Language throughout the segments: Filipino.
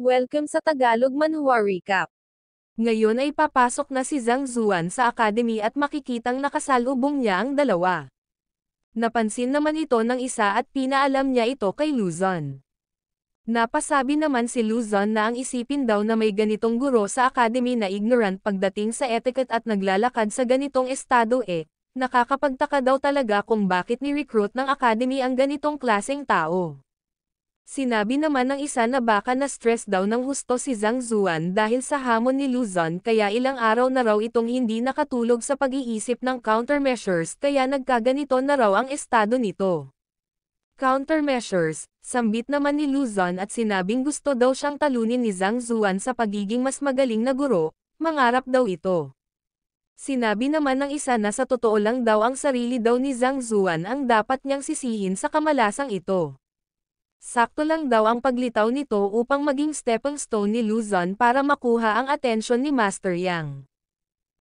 Welcome sa Tagalog Manhua Recap. Ngayon ay papasok na si Zhang Zuan sa academy at makikitang nakasalubong niya ang dalawa. Napansin naman ito ng isa at pinaalam niya ito kay Luzon. Napasabi naman si Luzon na ang isipin daw na may ganitong guro sa academy na ignorant pagdating sa etiquette at naglalakad sa ganitong estado eh, nakakapagtaka daw talaga kung bakit ni-recruit ng academy ang ganitong klaseng tao. Sinabi naman ng isa na baka na stress daw ng husto si Zhang Zuan dahil sa hamon ni Luzon kaya ilang araw na raw itong hindi nakatulog sa pag-iisip ng countermeasures kaya nagkaganito na raw ang estado nito. Countermeasures, sambit naman ni Luzon at sinabing gusto daw siyang talunin ni Zhang Zuan sa pagiging mas magaling na guro, mangarap daw ito. Sinabi naman ng isa na sa totoo lang daw ang sarili daw ni Zhang Zuan ang dapat niyang sisihin sa kamalasang ito. Sakto lang daw ang paglitaw nito upang maging stepping stone ni Luzon para makuha ang atensyon ni Master Yang.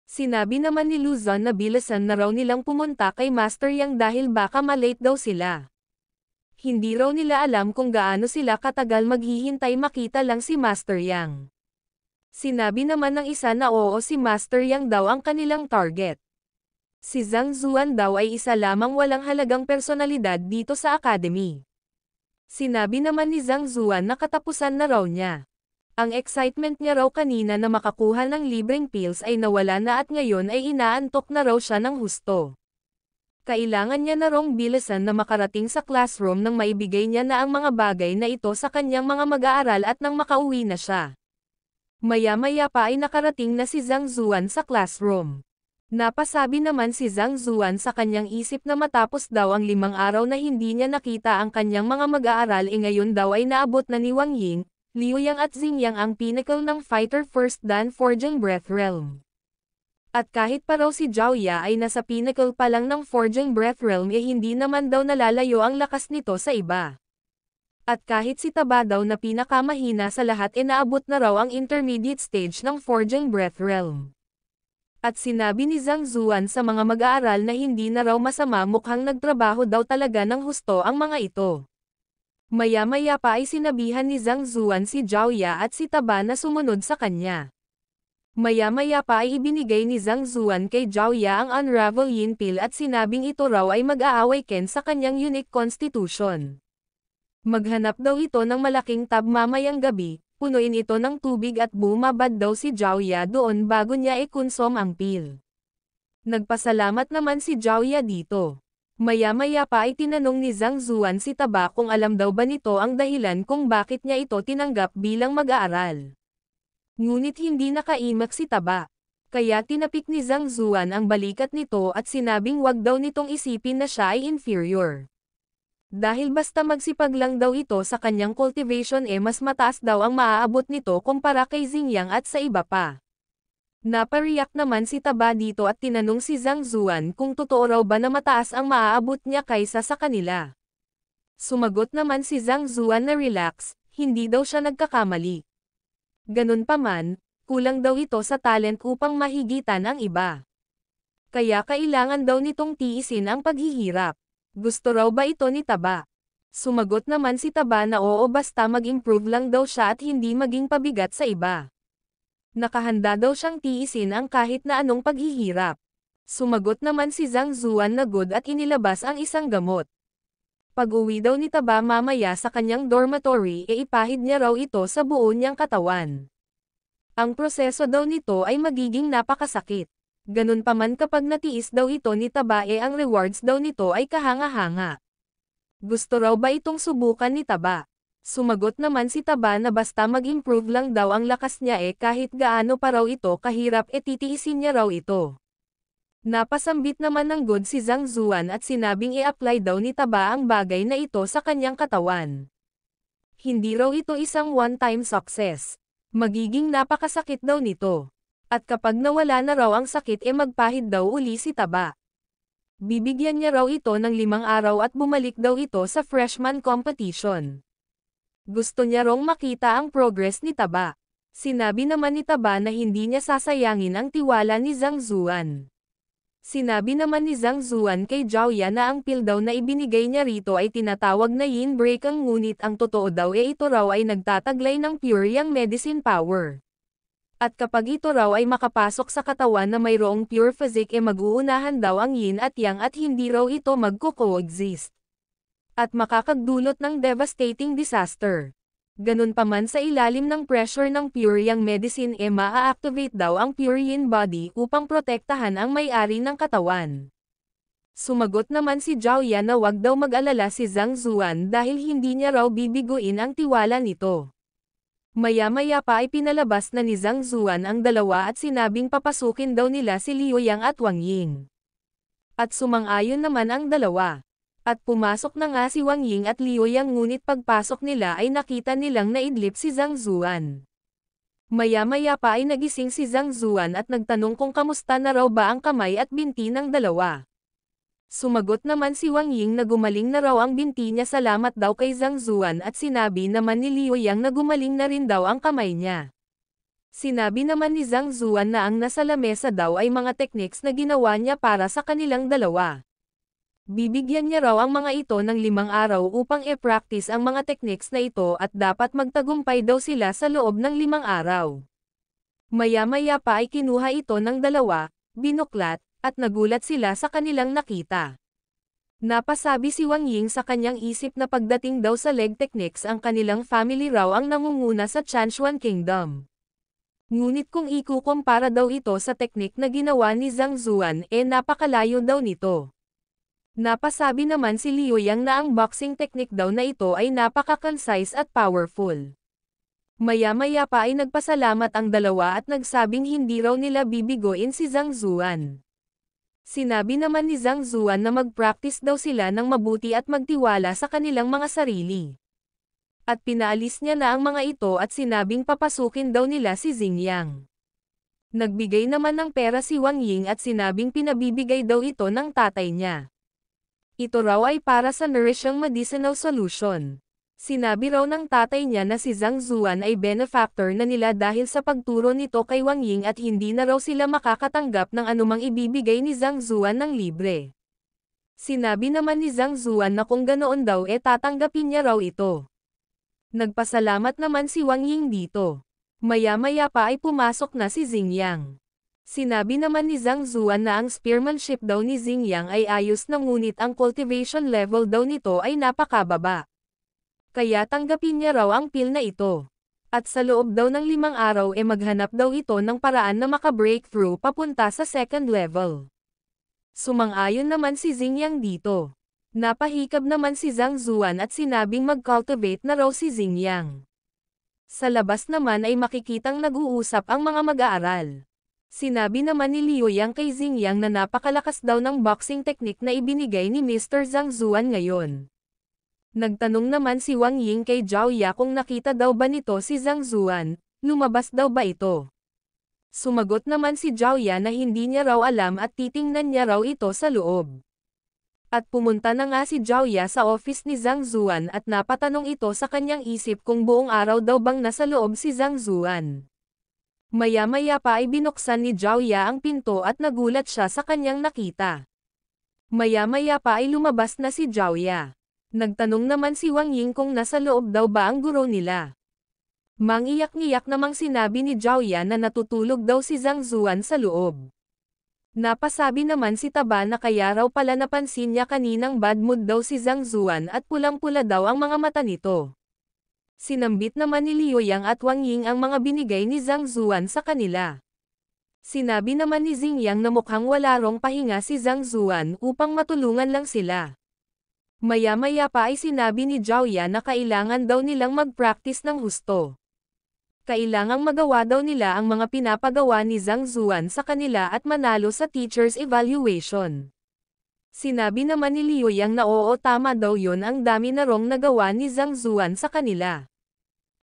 Sinabi naman ni Luzon na bilasan na raw nilang pumunta kay Master Yang dahil baka malate daw sila. Hindi raw nila alam kung gaano sila katagal maghihintay makita lang si Master Yang. Sinabi naman ng isa na oo si Master Yang daw ang kanilang target. Si Zhang Zuan daw ay isa lamang walang halagang personalidad dito sa academy. Sinabi naman ni Zhang Zuan na katapusan na raw niya. Ang excitement niya raw kanina na makakuha ng libreng pills ay nawala na at ngayon ay inaantok na raw siya ng husto. Kailangan niya na rong bilisan na makarating sa classroom nang maibigay niya na ang mga bagay na ito sa kanyang mga mag-aaral at nang makauwi na siya. Maya-maya pa ay nakarating na si Zhang Zuan sa classroom. Napasabi naman si Zhang Zuan sa kanyang isip na matapos daw ang limang araw na hindi niya nakita ang kanyang mga mag-aaral e ngayon daw ay naabot na ni Wang Ying, Liu Yang at Xing Yang ang pinnacle ng fighter first dan Forging Breath Realm. At kahit pa raw si Zhao Ya ay nasa pinnacle pa lang ng Forging Breath Realm e hindi naman daw nalalayo ang lakas nito sa iba. At kahit si Taba daw na pinakamahina sa lahat e naabot na raw ang intermediate stage ng Forging Breath Realm. At sinabi ni Zhang Zuan sa mga mag-aaral na hindi na raw masama mukhang nagtrabaho daw talaga ng husto ang mga ito. Maya-maya pa ay sinabihan ni Zhang Zuan si Zhaoya at si Taba na sumunod sa kanya. Maya-maya pa ay ibinigay ni Zhang Zuan kay Zhaoya ang unravel yin pill at sinabing ito raw ay mag-aaway ken sa kanyang unique constitution. Maghanap daw ito ng malaking tab mamayang gabi, punuin ito ng tubig at bumabad daw si Jauya doon bago niya ikonsom ang pill. Nagpasalamat naman si Jauya dito. Maya-maya pa ay tinanong ni Zhang Zuan si Taba kung alam daw ba nito ang dahilan kung bakit niya ito tinanggap bilang mag-aaral. Ngunit hindi nakaimak si Taba. Kaya tinapik ni Zhang Zuan ang balikat nito at sinabing wag daw nitong isipin na siya ay inferior. Dahil basta magsipag lang daw ito sa kanyang cultivation e eh mas mataas daw ang maaabot nito kumpara kay Xingyang at sa iba pa. Napariyak naman si Taba dito at tinanong si Zhang Zuan kung totoo raw ba na mataas ang maaabot niya kaysa sa kanila. Sumagot naman si Zhang Zuan na relax, hindi daw siya nagkakamali. Ganun pa man, kulang daw ito sa talent upang mahigitan ang iba. Kaya kailangan daw nitong tiisin ang paghihirap. Gusto raw ba ito ni Taba? Sumagot naman si Taba na oo basta mag-improve lang daw siya at hindi maging pabigat sa iba. Nakahanda daw siyang tiisin ang kahit na anong paghihirap. Sumagot naman si Zhang Zuan na good at inilabas ang isang gamot. Pag-uwi daw ni Taba mamaya sa kanyang dormitory e ipahid niya raw ito sa buo niyang katawan. Ang proseso daw nito ay magiging napakasakit ganun pa man kapag natiis daw ito ni Tabae ang rewards daw nito ay kahanga-hanga. Gusto raw ba itong subukan ni Taba? Sumagot naman si Taba na basta mag-improve lang daw ang lakas niya eh kahit gaano pa raw ito kahirap e titiisin niya raw ito. Napasambit naman ng good si Zhang Zuan at sinabing i-apply daw ni Taba ang bagay na ito sa kanyang katawan. Hindi raw ito isang one-time success. Magiging napakasakit daw nito at kapag nawala na raw ang sakit e eh magpahid daw uli si Taba. Bibigyan niya raw ito ng limang araw at bumalik daw ito sa freshman competition. Gusto niya rong makita ang progress ni Taba. Sinabi naman ni Taba na hindi niya sasayangin ang tiwala ni Zhang Zuan. Sinabi naman ni Zhang Zuan kay Zhao Yan na ang pill daw na ibinigay niya rito ay tinatawag na yin break ang ngunit ang totoo daw e eh ito raw ay nagtataglay ng pure yang medicine power at kapag ito raw ay makapasok sa katawan na mayroong pure physique ay eh maguunahan daw ang yin at yang at hindi raw ito magko-coexist. At makakagdulot ng devastating disaster. Ganun pa man sa ilalim ng pressure ng pure yang medicine e eh maa-activate daw ang pure yin body upang protektahan ang may-ari ng katawan. Sumagot naman si Zhao Yan na wag daw mag-alala si Zhang Zuan dahil hindi niya raw bibiguin ang tiwala nito. Maya-maya pa ay pinalabas na ni Zhang Zuan ang dalawa at sinabing papasukin daw nila si Liu Yang at Wang Ying. At sumang-ayon naman ang dalawa. At pumasok na nga si Wang Ying at Liu Yang ngunit pagpasok nila ay nakita nilang naidlip si Zhang Zuan. Maya-maya pa ay nagising si Zhang Zuan at nagtanong kung kamusta na raw ba ang kamay at binti ng dalawa. Sumagot naman si Wang Ying na gumaling na raw ang binti niya salamat daw kay Zhang Zuan at sinabi naman ni Liu Yang na gumaling na rin daw ang kamay niya. Sinabi naman ni Zhang Zuan na ang nasa lamesa daw ay mga techniques na ginawa niya para sa kanilang dalawa. Bibigyan niya raw ang mga ito ng limang araw upang e-practice ang mga techniques na ito at dapat magtagumpay daw sila sa loob ng limang araw. Maya-maya pa ay kinuha ito ng dalawa, binuklat, at nagulat sila sa kanilang nakita. Napasabi si Wang Ying sa kanyang isip na pagdating daw sa leg techniques ang kanilang family raw ang nangunguna sa Chanshuan Kingdom. Ngunit kung ikukumpara daw ito sa teknik na ginawa ni Zhang Zuan e eh napakalayo daw nito. Napasabi naman si Liu Yang na ang boxing technique daw na ito ay napaka-concise at powerful. Maya-maya pa ay nagpasalamat ang dalawa at nagsabing hindi raw nila bibigoin si Zhang Zuan. Sinabi naman ni Zhang Zuan na mag-practice daw sila ng mabuti at magtiwala sa kanilang mga sarili. At pinaalis niya na ang mga ito at sinabing papasukin daw nila si Xingyang. Nagbigay naman ng pera si Wang Ying at sinabing pinabibigay daw ito ng tatay niya. Ito raw ay para sa nourishing medicinal solution. Sinabi raw ng tatay niya na si Zhang Zuan ay benefactor na nila dahil sa pagturo nito kay Wang Ying at hindi na raw sila makakatanggap ng anumang ibibigay ni Zhang Zuan ng libre. Sinabi naman ni Zhang Zuan na kung ganoon daw e eh tatanggapin niya raw ito. Nagpasalamat naman si Wang Ying dito. Maya-maya pa ay pumasok na si Xing Yang. Sinabi naman ni Zhang Zuan na ang spearmanship daw ni Xing Yang ay ayos na ngunit ang cultivation level daw nito ay napakababa kaya tanggapin niya raw ang pill na ito. At sa loob daw ng limang araw e eh maghanap daw ito ng paraan na makabreakthrough papunta sa second level. Sumang-ayon naman si Zingyang dito. Napahikab naman si Zhang Zuan at sinabing mag-cultivate na raw si Zingyang. Sa labas naman ay makikitang nag-uusap ang mga mag-aaral. Sinabi naman ni Liu Yang kay Zingyang na napakalakas daw ng boxing technique na ibinigay ni Mr. Zhang Zuan ngayon. Nagtanong naman si Wang Ying kay Zhao Ya kung nakita daw ba nito si Zhang Zuan, lumabas daw ba ito. Sumagot naman si Zhao Ya na hindi niya raw alam at titingnan niya raw ito sa loob. At pumunta na nga si Zhao Ya sa office ni Zhang Zuan at napatanong ito sa kanyang isip kung buong araw daw bang nasa loob si Zhang Zuan. Maya-maya pa ay binuksan ni Zhao Ya ang pinto at nagulat siya sa kanyang nakita. Maya-maya pa ay lumabas na si Zhao Ya. Nagtanong naman si Wang Ying kung nasa loob daw ba ang guro nila. Mangiyak-ngiyak namang sinabi ni Zhao Yan na natutulog daw si Zhang Zuan sa loob. Napasabi naman si Taba na kaya raw pala napansin niya kaninang bad mood daw si Zhang Zuan at pulang-pula daw ang mga mata nito. Sinambit naman ni Liu Yang at Wang Ying ang mga binigay ni Zhang Zuan sa kanila. Sinabi naman ni Zing Yang na mukhang wala rong pahinga si Zhang Zuan upang matulungan lang sila. Maya-maya pa ay sinabi ni Jiaoya na kailangan daw nilang mag-practice ng husto. Kailangang magawa daw nila ang mga pinapagawa ni Zhang Zuan sa kanila at manalo sa teacher's evaluation. Sinabi naman ni Liu Yang na oo tama daw yon ang dami na rong nagawa ni Zhang Zuan sa kanila.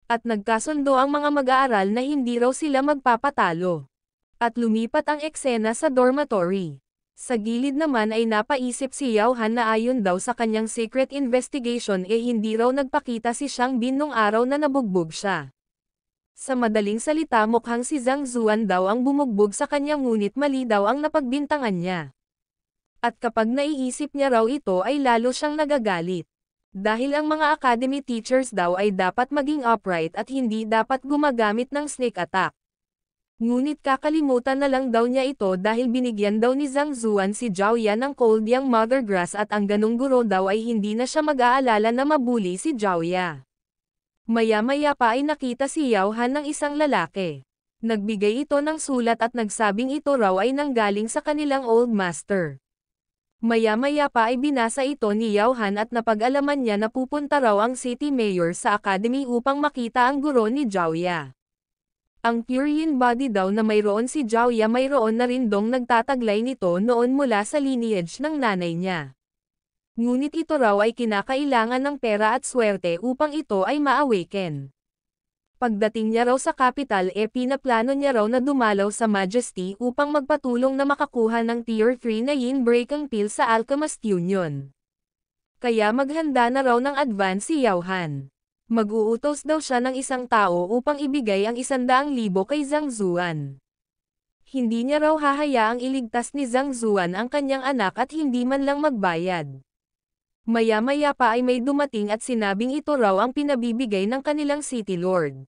At nagkasundo ang mga mag-aaral na hindi raw sila magpapatalo. At lumipat ang eksena sa dormitory. Sa gilid naman ay napaisip si Yao Han na ayon daw sa kanyang secret investigation eh hindi raw nagpakita si Shang Bin nung araw na nabugbog siya. Sa madaling salita mukhang si Zhang Zuan daw ang bumugbog sa kanya ngunit mali daw ang napagbintangan niya. At kapag naiisip niya raw ito ay lalo siyang nagagalit. Dahil ang mga academy teachers daw ay dapat maging upright at hindi dapat gumagamit ng sneak attack. Ngunit kakalimutan na lang daw niya ito dahil binigyan daw ni Zhang Zuan si Zhao Yan ng cold yang mother grass at ang ganong guro daw ay hindi na siya mag-aalala na mabuli si Zhao Ya. Maya-maya pa ay nakita si Yao Han ng isang lalaki. Nagbigay ito ng sulat at nagsabing ito raw ay nanggaling sa kanilang old master. Maya-maya pa ay binasa ito ni Yao Han at napag-alaman niya na pupunta raw ang city mayor sa academy upang makita ang guro ni Zhao Ya. Ang Purian body daw na mayroon si Jauya mayroon na rin dong nagtataglay nito noon mula sa lineage ng nanay niya. Ngunit ito raw ay kinakailangan ng pera at swerte upang ito ay ma-awaken. Pagdating niya raw sa capital e pinaplano niya raw na dumalaw sa Majesty upang magpatulong na makakuha ng tier 3 na yin breaking pill sa Alchemist Union. Kaya maghanda na raw ng advance si Yauhan. Mag-uutos daw siya ng isang tao upang ibigay ang isandaang libo kay Zhang Zuan. Hindi niya raw hahayaang iligtas ni Zhang Zuan ang kanyang anak at hindi man lang magbayad. Maya-maya pa ay may dumating at sinabing ito raw ang pinabibigay ng kanilang city lord.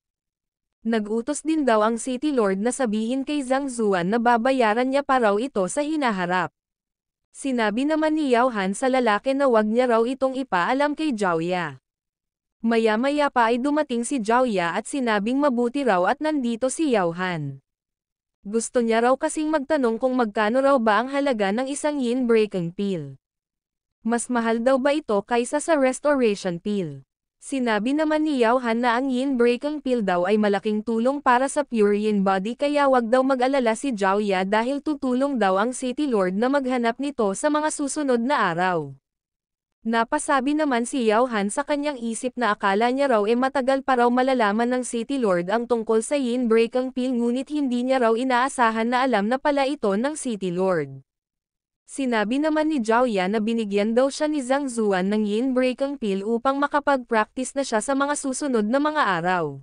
Nag-utos din daw ang city lord na sabihin kay Zhang Zuan na babayaran niya pa raw ito sa hinaharap. Sinabi naman ni Yao Han sa lalaki na wag niya raw itong ipaalam kay Zhao Ya. Maya-maya pa ay dumating si Jiaoya at sinabing mabuti raw at nandito si Yao Gusto niya raw kasing magtanong kung magkano raw ba ang halaga ng isang yin breaking pill. Mas mahal daw ba ito kaysa sa restoration pill? Sinabi naman ni Yao na ang yin breaking pill daw ay malaking tulong para sa pure yin body kaya wag daw mag-alala si Jiaoya dahil tutulong daw ang City Lord na maghanap nito sa mga susunod na araw. Napasabi naman si Yao Han sa kanyang isip na akala niya raw e eh matagal pa raw malalaman ng City Lord ang tungkol sa Yin Break pill ngunit hindi niya raw inaasahan na alam na pala ito ng City Lord. Sinabi naman ni Zhao Yan na binigyan daw siya ni Zhang Zuan ng Yin Break pill upang makapag-practice na siya sa mga susunod na mga araw.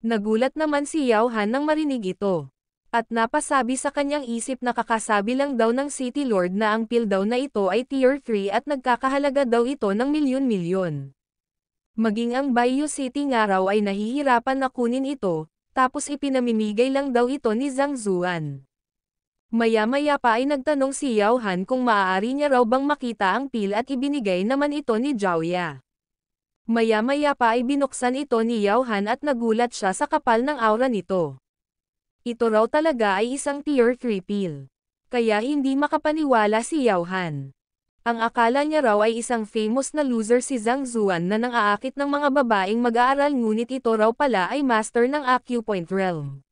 Nagulat naman si Yao Han nang marinig ito at napasabi sa kanyang isip na kakasabi lang daw ng City Lord na ang pill daw na ito ay tier 3 at nagkakahalaga daw ito ng milyon-milyon. Maging ang Bayou City nga raw ay nahihirapan na kunin ito, tapos ipinamimigay lang daw ito ni Zhang Zuan. Maya-maya pa ay nagtanong si Yao Han kung maaari niya raw bang makita ang pill at ibinigay naman ito ni Zhao Ya. Maya-maya pa ay binuksan ito ni Yao Han at nagulat siya sa kapal ng aura nito. Ito raw talaga ay isang tier 3 pill. Kaya hindi makapaniwala si Yao Han. Ang akala niya raw ay isang famous na loser si Zhang Zuan na nang-aakit ng mga babaeng mag-aaral ngunit ito raw pala ay master ng acupoint realm.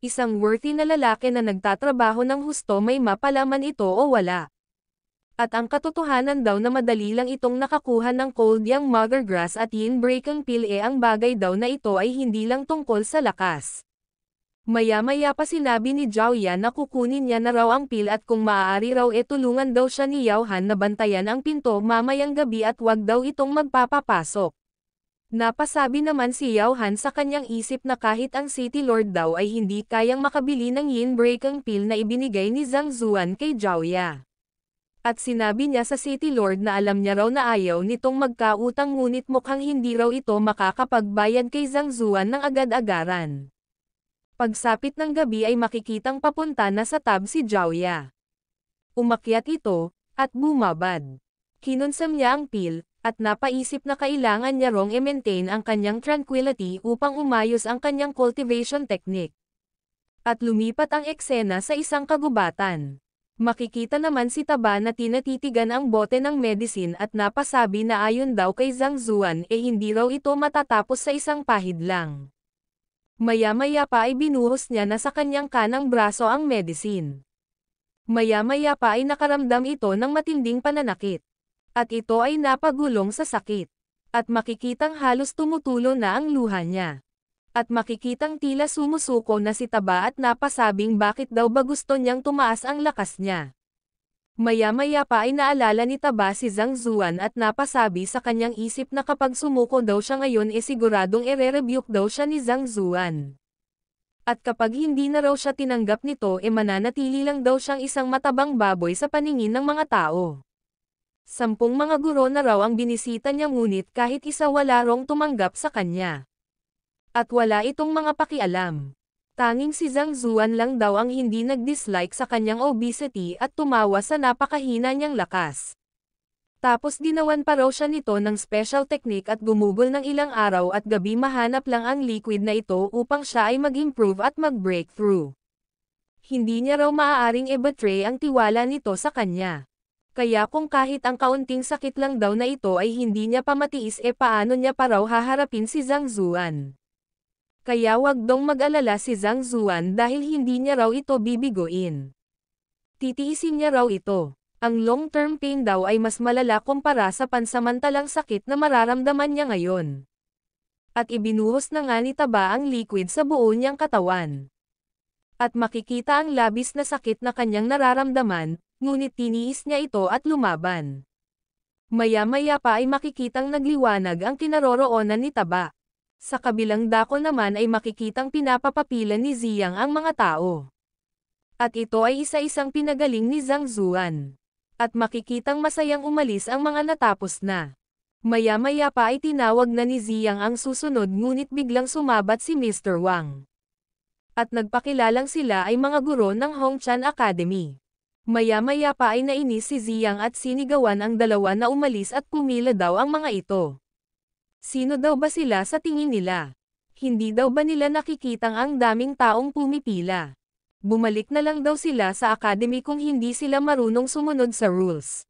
Isang worthy na lalaki na nagtatrabaho ng husto may mapalaman ito o wala. At ang katotohanan daw na madali lang itong nakakuha ng cold yang mother grass at yin breaking pill e ang bagay daw na ito ay hindi lang tungkol sa lakas. Maya-maya pa sinabi ni Zhao Yan na kukunin niya na raw ang pil at kung maaari raw e tulungan daw siya ni Yao Han na bantayan ang pinto mamayang gabi at wag daw itong magpapapasok. Napasabi naman si Yao Han sa kanyang isip na kahit ang City Lord daw ay hindi kayang makabili ng yin break ang pil na ibinigay ni Zhang Zuan kay Zhao Ya. At sinabi niya sa City Lord na alam niya raw na ayaw nitong magkautang ngunit mukhang hindi raw ito makakapagbayad kay Zhang Zuan ng agad-agaran. Pagsapit ng gabi ay makikitang papunta na sa tab si Jauya. Umakyat ito, at bumabad. Kinonsam niya ang pil, at napaisip na kailangan niya rong i-maintain ang kanyang tranquility upang umayos ang kanyang cultivation technique. At lumipat ang eksena sa isang kagubatan. Makikita naman si Taba na tinatitigan ang bote ng medicine at napasabi na ayon daw kay Zhang Zuan e eh hindi raw ito matatapos sa isang pahid lang. Maya-maya pa ay binuhos niya na sa kanyang kanang braso ang medicine. Maya-maya pa ay nakaramdam ito ng matinding pananakit. At ito ay napagulong sa sakit. At makikitang halos tumutulo na ang luha niya. At makikitang tila sumusuko na si Taba at napasabing bakit daw ba gusto niyang tumaas ang lakas niya. Maya-maya pa ay naalala ni Taba si Zhang Zuan at napasabi sa kanyang isip na kapag sumuko daw siya ngayon e siguradong ere-rebuke daw siya ni Zhang Zuan. At kapag hindi na raw siya tinanggap nito e mananatili lang daw siyang isang matabang baboy sa paningin ng mga tao. Sampung mga guro na raw ang binisita niya ngunit kahit isa wala rong tumanggap sa kanya. At wala itong mga pakialam. Tanging si Zhang Zuan lang daw ang hindi nag-dislike sa kanyang obesity at tumawa sa napakahina niyang lakas. Tapos ginawan pa raw siya nito ng special technique at gumugol ng ilang araw at gabi mahanap lang ang liquid na ito upang siya ay mag-improve at mag-breakthrough. Hindi niya raw maaaring e ang tiwala nito sa kanya. Kaya kung kahit ang kaunting sakit lang daw na ito ay hindi niya pamatiis e paano niya pa raw haharapin si Zhang Zuan. Kaya wag dong mag-alala si Zhang Zuan dahil hindi niya raw ito bibiguin. Titiisin niya raw ito. Ang long-term pain daw ay mas malala kumpara sa pansamantalang sakit na mararamdaman niya ngayon. At ibinuhos na nga ni Taba ang liquid sa buo niyang katawan. At makikita ang labis na sakit na kanyang nararamdaman, ngunit tiniis niya ito at lumaban. Maya-maya pa ay makikitang nagliwanag ang kinaroroonan ni Taba. Sa kabilang dako naman ay makikitang pinapapapilan ni Ziyang ang mga tao. At ito ay isa-isang pinagaling ni Zhang Zuan. At makikitang masayang umalis ang mga natapos na. Maya-maya pa ay tinawag na ni Ziyang ang susunod ngunit biglang sumabat si Mr. Wang. At nagpakilalang sila ay mga guro ng Hongchan Academy. Maya-maya pa ay nainis si Ziyang at sinigawan ang dalawa na umalis at kumila daw ang mga ito. Sino daw ba sila sa tingin nila? Hindi daw ba nila nakikitang ang daming taong pumipila? Bumalik na lang daw sila sa academy kung hindi sila marunong sumunod sa rules.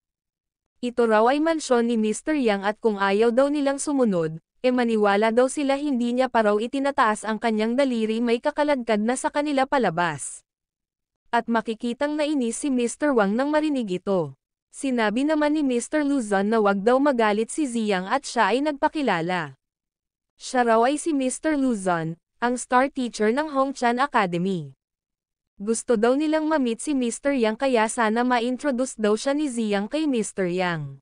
Ito raw ay mansyon ni Mr. Yang at kung ayaw daw nilang sumunod, e maniwala daw sila hindi niya pa raw itinataas ang kanyang daliri may kakaladkad na sa kanila palabas. At makikitang nainis si Mr. Wang nang marinig ito. Sinabi naman ni Mr. Luzon na wag daw magalit si Ziyang at siya ay nagpakilala. Siya raw ay si Mr. Luzon, ang star teacher ng Hongchan Academy. Gusto daw nilang mamit si Mr. Yang kaya sana ma-introduce daw siya ni Ziyang kay Mr. Yang.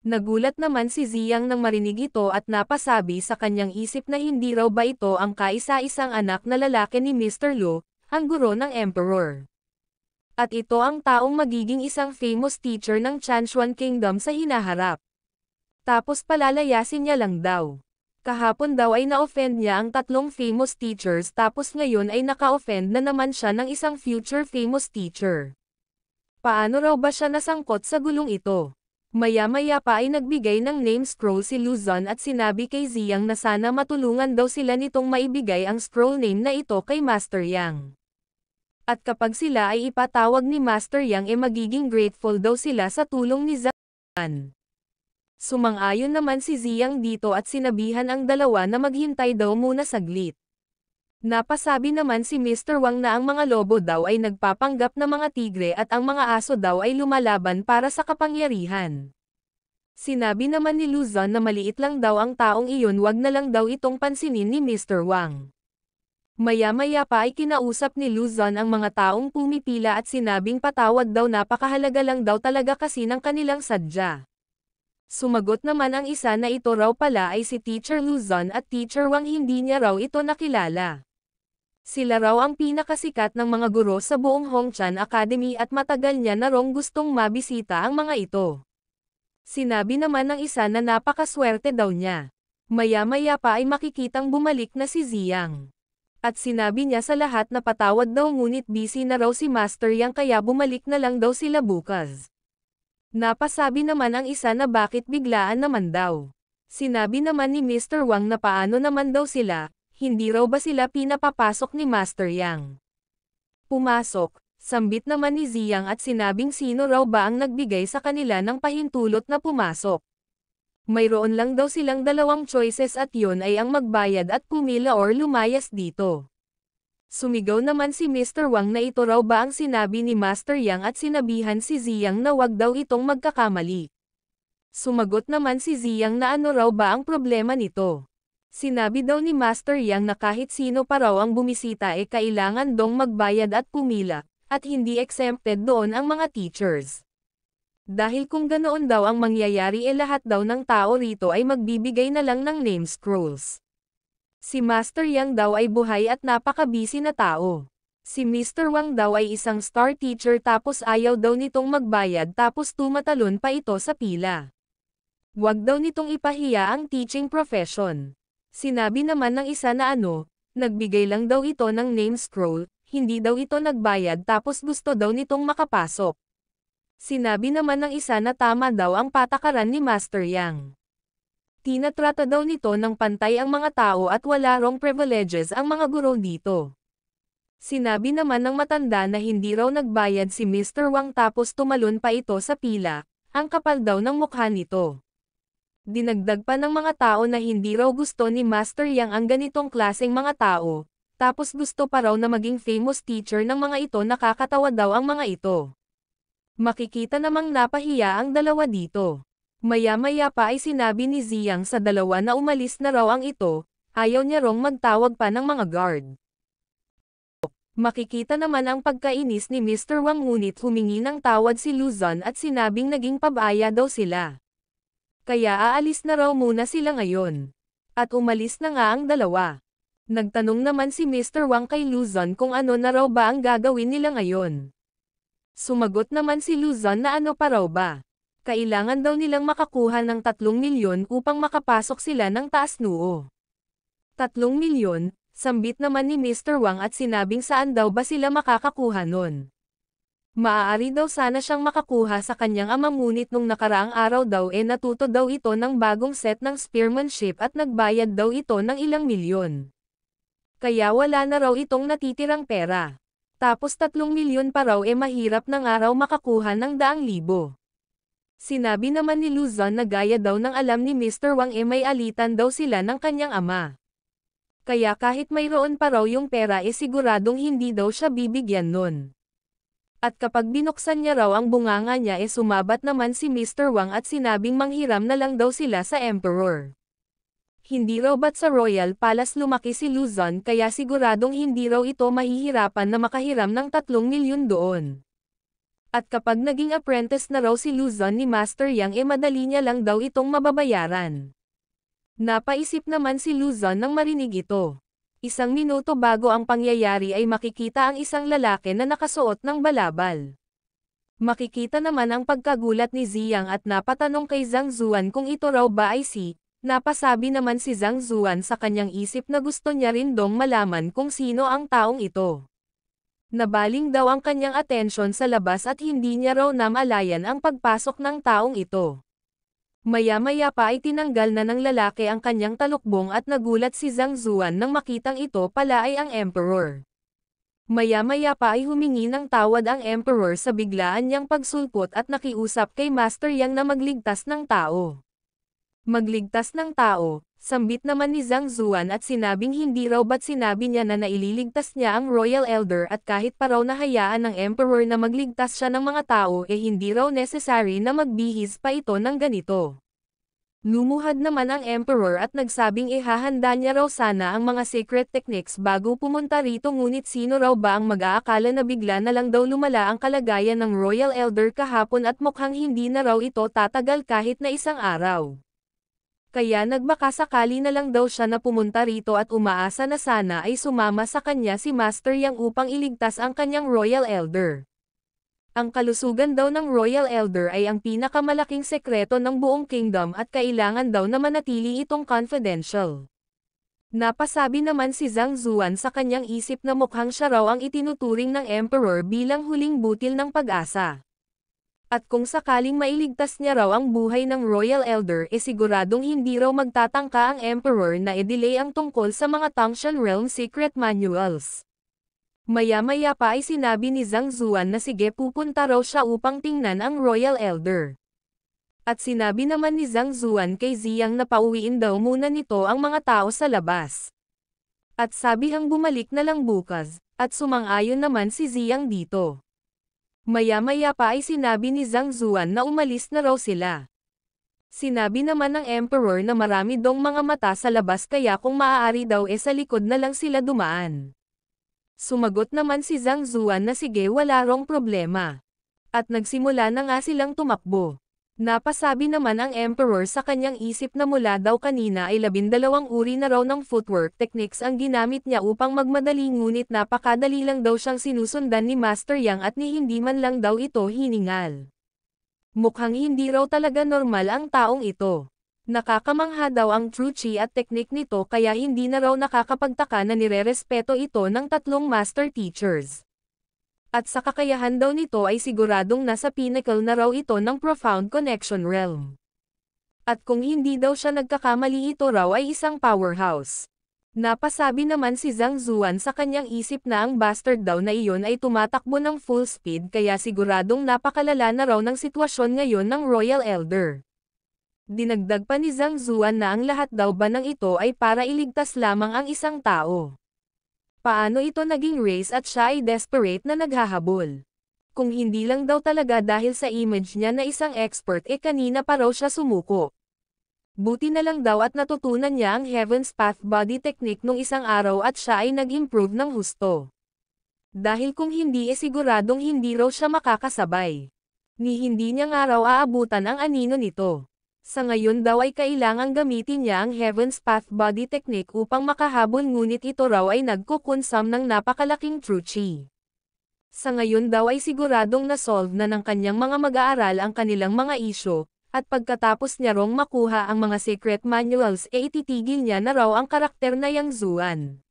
Nagulat naman si Ziyang nang marinig ito at napasabi sa kanyang isip na hindi raw ba ito ang kaisa-isang anak na lalaki ni Mr. Lu, ang guro ng Emperor at ito ang taong magiging isang famous teacher ng Chanshuan Kingdom sa hinaharap. Tapos palalayasin niya lang daw. Kahapon daw ay na-offend niya ang tatlong famous teachers tapos ngayon ay naka-offend na naman siya ng isang future famous teacher. Paano raw ba siya nasangkot sa gulong ito? Maya-maya pa ay nagbigay ng name scroll si Luzon at sinabi kay Ziyang na sana matulungan daw sila nitong maibigay ang scroll name na ito kay Master Yang at kapag sila ay ipatawag ni Master Yang e eh magiging grateful daw sila sa tulong ni Zan. Sumang-ayon naman si Ziyang dito at sinabihan ang dalawa na maghintay daw muna saglit. Napasabi naman si Mr. Wang na ang mga lobo daw ay nagpapanggap ng mga tigre at ang mga aso daw ay lumalaban para sa kapangyarihan. Sinabi naman ni Luzon na maliit lang daw ang taong iyon wag na lang daw itong pansinin ni Mr. Wang. Maya-maya pa ay kinausap ni Luzon ang mga taong pumipila at sinabing patawad daw napakahalaga lang daw talaga kasi ng kanilang sadya. Sumagot naman ang isa na ito raw pala ay si Teacher Luzon at Teacher Wang hindi niya raw ito nakilala. Sila raw ang pinakasikat ng mga guro sa buong Hongchan Academy at matagal niya na rong gustong mabisita ang mga ito. Sinabi naman ng isa na napakaswerte daw niya. Maya-maya pa ay makikitang bumalik na si Ziyang at sinabi niya sa lahat na patawad daw ngunit busy na raw si Master Yang kaya bumalik na lang daw sila bukas. Napasabi naman ang isa na bakit biglaan naman daw. Sinabi naman ni Mr. Wang na paano naman daw sila, hindi raw ba sila pinapapasok ni Master Yang. Pumasok, sambit naman ni Ziyang at sinabing sino raw ba ang nagbigay sa kanila ng pahintulot na pumasok. Mayroon lang daw silang dalawang choices at yon ay ang magbayad at pumila or lumayas dito. Sumigaw naman si Mr. Wang na ito raw ba ang sinabi ni Master Yang at sinabihan si Ziyang na wag daw itong magkakamali. Sumagot naman si Ziyang na ano raw ba ang problema nito. Sinabi daw ni Master Yang na kahit sino pa raw ang bumisita e eh kailangan dong magbayad at pumila, at hindi exempted doon ang mga teachers. Dahil kung ganoon daw ang mangyayari e eh lahat daw ng tao rito ay magbibigay na lang ng name scrolls. Si Master Yang daw ay buhay at napakabisi na tao. Si Mr. Wang daw ay isang star teacher tapos ayaw daw nitong magbayad tapos tumatalon pa ito sa pila. Huwag daw nitong ipahiya ang teaching profession. Sinabi naman ng isa na ano, nagbigay lang daw ito ng name scroll, hindi daw ito nagbayad tapos gusto daw nitong makapasok. Sinabi naman ng isa na tama daw ang patakaran ni Master Yang. Tinatrata daw nito ng pantay ang mga tao at wala rong privileges ang mga guro dito. Sinabi naman ng matanda na hindi raw nagbayad si Mr. Wang tapos tumalon pa ito sa pila, ang kapal daw ng mukha nito. Dinagdag pa ng mga tao na hindi raw gusto ni Master Yang ang ganitong klaseng mga tao, tapos gusto pa raw na maging famous teacher ng mga ito nakakatawa daw ang mga ito. Makikita namang napahiya ang dalawa dito. Maya-maya pa ay sinabi ni Ziyang sa dalawa na umalis na raw ang ito, ayaw niya rong magtawag pa ng mga guard. Makikita naman ang pagkainis ni Mr. Wang ngunit humingi ng tawad si Luzon at sinabing naging pabaya daw sila. Kaya aalis na raw muna sila ngayon. At umalis na nga ang dalawa. Nagtanong naman si Mr. Wang kay Luzon kung ano na raw ba ang gagawin nila ngayon. Sumagot naman si Luzon na ano pa raw ba. Kailangan daw nilang makakuha ng 3 milyon upang makapasok sila ng taas nuo. 3 milyon, sambit naman ni Mr. Wang at sinabing saan daw ba sila makakakuha nun. Maaari daw sana siyang makakuha sa kanyang ama ngunit nung nakaraang araw daw e eh natuto daw ito ng bagong set ng spearmanship at nagbayad daw ito ng ilang milyon. Kaya wala na raw itong natitirang pera. Tapos 3 milyon pa raw e mahirap ng araw makakuha ng daang libo. Sinabi naman ni Luzon na gaya daw ng alam ni Mr. Wang e may alitan daw sila ng kanyang ama. Kaya kahit mayroon pa raw yung pera e siguradong hindi daw siya bibigyan nun. At kapag binuksan niya raw ang bunganga niya e sumabat naman si Mr. Wang at sinabing manghiram na lang daw sila sa emperor. Hindi raw ba't sa Royal Palace lumaki si Luzon kaya siguradong hindi raw ito mahihirapan na makahiram ng 3 milyon doon. At kapag naging apprentice na raw si Luzon ni Master Yang e eh madali niya lang daw itong mababayaran. Napaisip naman si Luzon nang marinig ito. Isang minuto bago ang pangyayari ay makikita ang isang lalaki na nakasuot ng balabal. Makikita naman ang pagkagulat ni Ziyang at napatanong kay Zhang Zuan kung ito raw ba ay si Napasabi naman si Zhang Zuan sa kanyang isip na gusto niya rin dong malaman kung sino ang taong ito. Nabaling daw ang kanyang atensyon sa labas at hindi niya raw namalayan ang pagpasok ng taong ito. Maya-maya pa ay tinanggal na ng lalaki ang kanyang talukbong at nagulat si Zhang Zuan nang makitang ito pala ay ang Emperor. Maya-maya pa ay humingi ng tawad ang Emperor sa biglaan niyang pagsulpot at nakiusap kay Master Yang na magligtas ng tao magligtas ng tao, sambit naman ni Zhang Zuan at sinabing hindi raw ba't sinabi niya na naililigtas niya ang Royal Elder at kahit pa raw nahayaan ng Emperor na magligtas siya ng mga tao eh hindi raw necessary na magbihis pa ito ng ganito. Lumuhad naman ang Emperor at nagsabing ihahanda eh niya raw sana ang mga secret techniques bago pumunta rito ngunit sino raw ba ang mag-aakala na bigla na lang daw lumala ang kalagayan ng Royal Elder kahapon at mukhang hindi na raw ito tatagal kahit na isang araw kaya nagmakasakali na lang daw siya na pumunta rito at umaasa na sana ay sumama sa kanya si Master Yang upang iligtas ang kanyang Royal Elder. Ang kalusugan daw ng Royal Elder ay ang pinakamalaking sekreto ng buong kingdom at kailangan daw na manatili itong confidential. Napasabi naman si Zhang Zuan sa kanyang isip na mukhang siya raw ang itinuturing ng Emperor bilang huling butil ng pag-asa at kung sakaling mailigtas niya raw ang buhay ng Royal Elder e siguradong hindi raw magtatangka ang Emperor na i ang tungkol sa mga Tangshal Realm Secret Manuals. Maya-maya pa ay sinabi ni Zhang Zuan na sige pupunta raw siya upang tingnan ang Royal Elder. At sinabi naman ni Zhang Zuan kay Ziyang na pauwiin daw muna nito ang mga tao sa labas. At sabi ang bumalik na lang bukas, at sumang-ayon naman si Ziyang dito. Maya-maya pa ay sinabi ni Zhang Zuan na umalis na raw sila. Sinabi naman ng Emperor na marami dong mga mata sa labas kaya kung maaari daw e eh sa likod na lang sila dumaan. Sumagot naman si Zhang Zuan na sige wala rong problema. At nagsimula na nga silang tumakbo. Napasabi naman ang emperor sa kanyang isip na mula daw kanina ay labindalawang uri na raw ng footwork techniques ang ginamit niya upang magmadali ngunit napakadali lang daw siyang sinusundan ni Master Yang at ni hindi man lang daw ito hiningal. Mukhang hindi raw talaga normal ang taong ito. Nakakamangha daw ang true chi at technique nito kaya hindi na raw nakakapagtaka na nirerespeto ito ng tatlong master teachers at sa kakayahan daw nito ay siguradong nasa pinnacle na raw ito ng profound connection realm. At kung hindi daw siya nagkakamali ito raw ay isang powerhouse. Napasabi naman si Zhang Zuan sa kanyang isip na ang bastard daw na iyon ay tumatakbo ng full speed kaya siguradong napakalala na raw ng sitwasyon ngayon ng Royal Elder. Dinagdag pa ni Zhang Zuan na ang lahat daw ba ng ito ay para iligtas lamang ang isang tao. Paano ito naging race at siya ay desperate na naghahabol? Kung hindi lang daw talaga dahil sa image niya na isang expert e eh kanina pa raw siya sumuko. Buti na lang daw at natutunan niya ang Heaven's Path Body Technique nung isang araw at siya ay nag-improve ng husto. Dahil kung hindi e eh siguradong hindi raw siya makakasabay. Ni hindi niya nga raw aabutan ang anino nito. Sa ngayon daw ay kailangang gamitin niya ang Heaven's Path Body Technique upang makahabol ngunit ito raw ay nagkukonsume ng napakalaking true chi. Sa ngayon daw ay siguradong nasolve na ng kanyang mga mag-aaral ang kanilang mga isyo, at pagkatapos niya rong makuha ang mga secret manuals ay eh ititigil niya na raw ang karakter na Yang Zuan.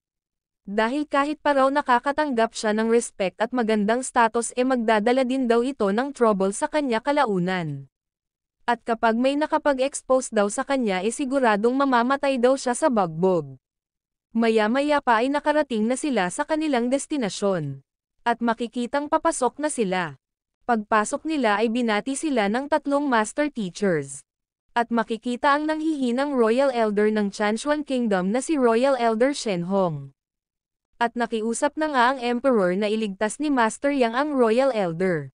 Dahil kahit pa raw nakakatanggap siya ng respect at magandang status e eh magdadala din daw ito ng trouble sa kanya kalaunan at kapag may nakapag-expose daw sa kanya e siguradong mamamatay daw siya sa bagbog. Maya-maya pa ay nakarating na sila sa kanilang destinasyon. At makikitang papasok na sila. Pagpasok nila ay binati sila ng tatlong master teachers. At makikita ang nanghihinang royal elder ng Chanshuan Kingdom na si Royal Elder Shen Hong. At nakiusap na nga ang emperor na iligtas ni Master Yang ang royal elder.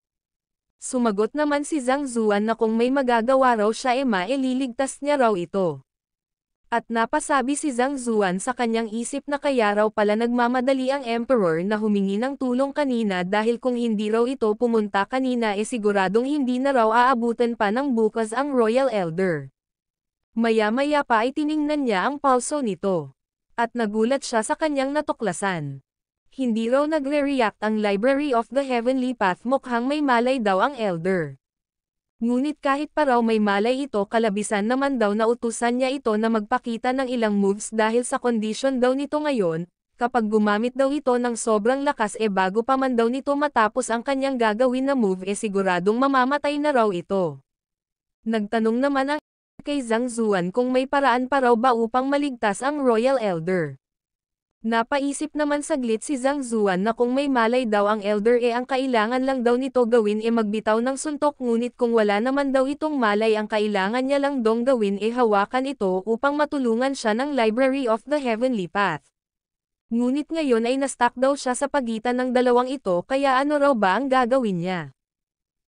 Sumagot naman si Zhang Zuan na kung may magagawa raw siya e maililigtas niya raw ito. At napasabi si Zhang Zuan sa kanyang isip na kaya raw pala nagmamadali ang emperor na humingi ng tulong kanina dahil kung hindi raw ito pumunta kanina e siguradong hindi na raw aabutan pa ng bukas ang royal elder. Maya-maya pa ay tiningnan niya ang pulso nito. At nagulat siya sa kanyang natuklasan hindi raw nagre-react ang Library of the Heavenly Path mukhang may malay daw ang elder. Ngunit kahit pa raw may malay ito kalabisan naman daw na utusan niya ito na magpakita ng ilang moves dahil sa condition daw nito ngayon, kapag gumamit daw ito ng sobrang lakas e eh bago pa man daw nito matapos ang kanyang gagawin na move e eh siguradong mamamatay na raw ito. Nagtanong naman ang kay Zhang Zuan kung may paraan pa raw ba upang maligtas ang Royal Elder. Napaisip naman saglit si Zhang Zuan na kung may malay daw ang elder e ang kailangan lang daw nito gawin e magbitaw ng suntok ngunit kung wala naman daw itong malay ang kailangan niya lang dong gawin e hawakan ito upang matulungan siya ng Library of the Heavenly Path. Ngunit ngayon ay nastak daw siya sa pagitan ng dalawang ito kaya ano raw ba ang gagawin niya.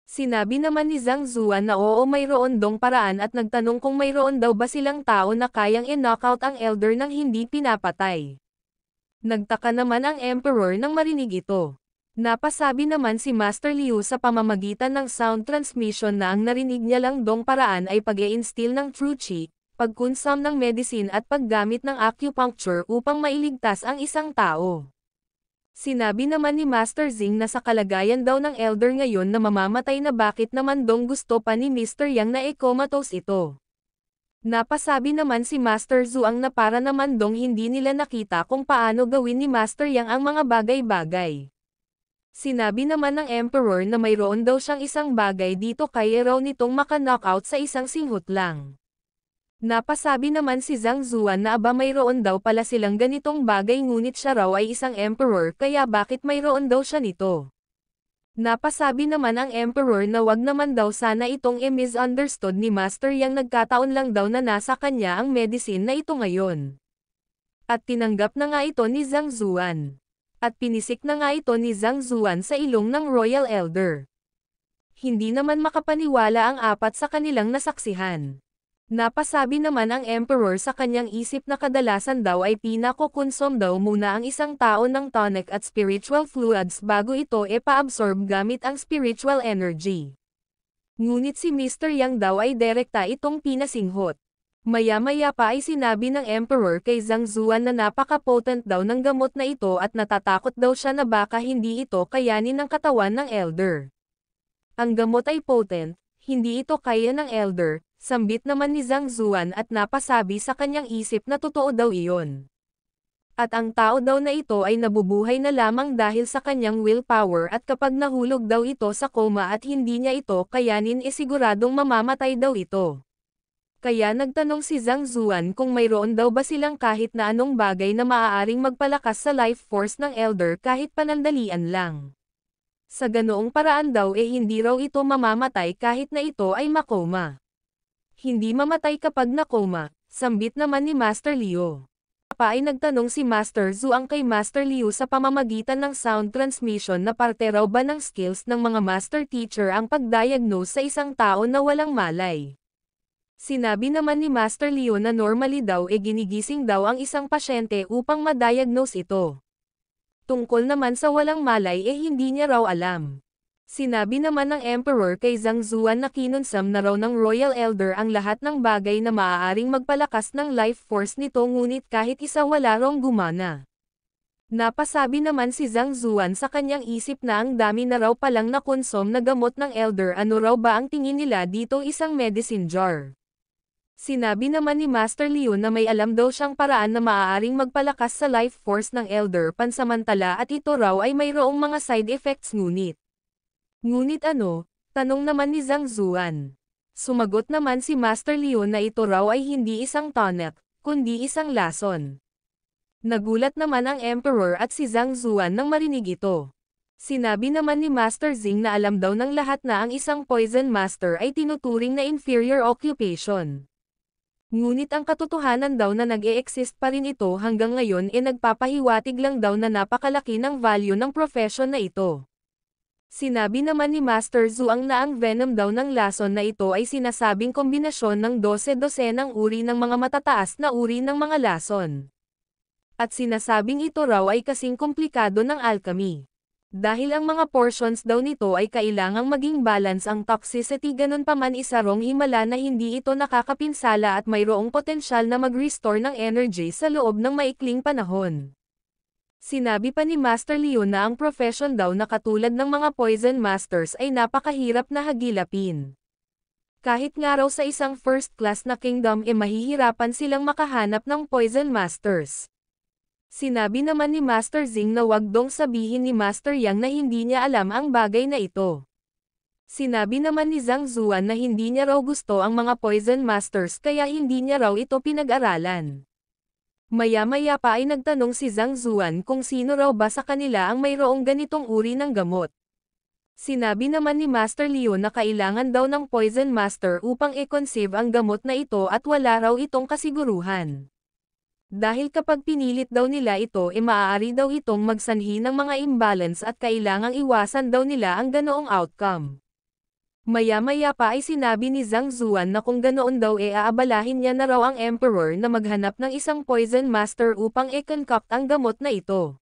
Sinabi naman ni Zhang Zuan na oo mayroon dong paraan at nagtanong kung mayroon daw ba silang tao na kayang i-knockout ang elder nang hindi pinapatay. Nagtaka naman ang Emperor nang marinig ito. Napasabi naman si Master Liu sa pamamagitan ng sound transmission na ang narinig niya lang dong paraan ay pag install ng True Chi, pagkonsum ng medicine at paggamit ng acupuncture upang mailigtas ang isang tao. Sinabi naman ni Master Zing na sa kalagayan daw ng elder ngayon na mamamatay na bakit naman dong gusto pa ni Mr. Yang na e-comatose ito. Napasabi naman si Master Zhuang na para naman dong hindi nila nakita kung paano gawin ni Master Yang ang mga bagay-bagay. Sinabi naman ng Emperor na mayroon daw siyang isang bagay dito kaya raw nitong maka-knockout sa isang singhot lang. Napasabi naman si Zhang Zuan na aba mayroon daw pala silang ganitong bagay ngunit siya raw ay isang emperor kaya bakit mayroon daw siya nito. Napasabi naman ang Emperor na wag naman daw sana itong e-misunderstood ni Master yang nagkataon lang daw na nasa kanya ang medicine na ito ngayon. At tinanggap na nga ito ni Zhang Zuan. At pinisik na nga ito ni Zhang Zuan sa ilong ng Royal Elder. Hindi naman makapaniwala ang apat sa kanilang nasaksihan. Napasabi naman ang emperor sa kanyang isip na kadalasan daw ay pinakukonsom daw muna ang isang tao ng tonic at spiritual fluids bago ito e absorb gamit ang spiritual energy. Ngunit si Mr. Yang daw ay direkta itong pinasinghot. Maya-maya pa ay sinabi ng emperor kay Zhang Zuan na napaka-potent daw ng gamot na ito at natatakot daw siya na baka hindi ito kayanin ng katawan ng elder. Ang gamot ay potent, hindi ito kaya ng elder, Sambit naman ni Zhang Zuan at napasabi sa kanyang isip na totoo daw iyon. At ang tao daw na ito ay nabubuhay na lamang dahil sa kanyang willpower at kapag nahulog daw ito sa koma at hindi niya ito kayanin e siguradong mamamatay daw ito. Kaya nagtanong si Zhang Zuan kung mayroon daw ba silang kahit na anong bagay na maaaring magpalakas sa life force ng elder kahit panandalian lang. Sa ganoong paraan daw e eh hindi raw ito mamamatay kahit na ito ay makoma hindi mamatay kapag nakoma, sambit naman ni Master Leo. Pa ay nagtanong si Master Zhuang kay Master Liu sa pamamagitan ng sound transmission na parte raw ba ng skills ng mga master teacher ang pagdiagnose sa isang tao na walang malay. Sinabi naman ni Master Liu na normally daw e ginigising daw ang isang pasyente upang madiagnose ito. Tungkol naman sa walang malay e hindi niya raw alam. Sinabi naman ng Emperor kay Zhang Zuan na kinonsam na raw ng Royal Elder ang lahat ng bagay na maaaring magpalakas ng life force nito ngunit kahit isa wala rong gumana. Napasabi naman si Zhang Zuan sa kanyang isip na ang dami na raw palang nakonsom na gamot ng Elder ano raw ba ang tingin nila dito isang medicine jar. Sinabi naman ni Master Liu na may alam daw siyang paraan na maaaring magpalakas sa life force ng Elder pansamantala at ito raw ay mayroong mga side effects ngunit. Ngunit ano, tanong naman ni Zhang Zuan. Sumagot naman si Master Leon na ito raw ay hindi isang tonic, kundi isang lason. Nagulat naman ang Emperor at si Zhang Zuan nang marinig ito. Sinabi naman ni Master Zing na alam daw ng lahat na ang isang Poison Master ay tinuturing na inferior occupation. Ngunit ang katotohanan daw na nag-e-exist pa rin ito hanggang ngayon e nagpapahiwatig lang daw na napakalaki ng value ng profession na ito. Sinabi naman ni Master Zhuang na ang venom daw ng lason na ito ay sinasabing kombinasyon ng 12-dosenang uri ng mga matataas na uri ng mga lason. At sinasabing ito raw ay kasing komplikado ng alchemy. Dahil ang mga portions daw nito ay kailangang maging balance ang toxicity ganun pa man isa rong himala na hindi ito nakakapinsala at mayroong potensyal na mag-restore ng energy sa loob ng maikling panahon. Sinabi pa ni Master Leon na ang profession daw na katulad ng mga poison masters ay napakahirap na hagilapin. Kahit nga raw sa isang first-class na kingdom ay eh mahihirapan silang makahanap ng poison masters. Sinabi naman ni Master Zing na wag dong sabihin ni Master Yang na hindi niya alam ang bagay na ito. Sinabi naman ni Zhang Zuan na hindi niya raw gusto ang mga poison masters kaya hindi niya raw ito pinag-aralan. Maya-maya pa ay nagtanong si Zhang Zuan kung sino raw ba sa kanila ang mayroong ganitong uri ng gamot. Sinabi naman ni Master Leo na kailangan daw ng Poison Master upang i-conceive ang gamot na ito at wala raw itong kasiguruhan. Dahil kapag pinilit daw nila ito e maaari daw itong magsanhi ng mga imbalance at kailangang iwasan daw nila ang ganoong outcome. Maya-maya pa ay sinabi ni Zhang Zuan na kung ganoon daw e aabalahin niya na raw ang emperor na maghanap ng isang poison master upang i-concoct ang gamot na ito.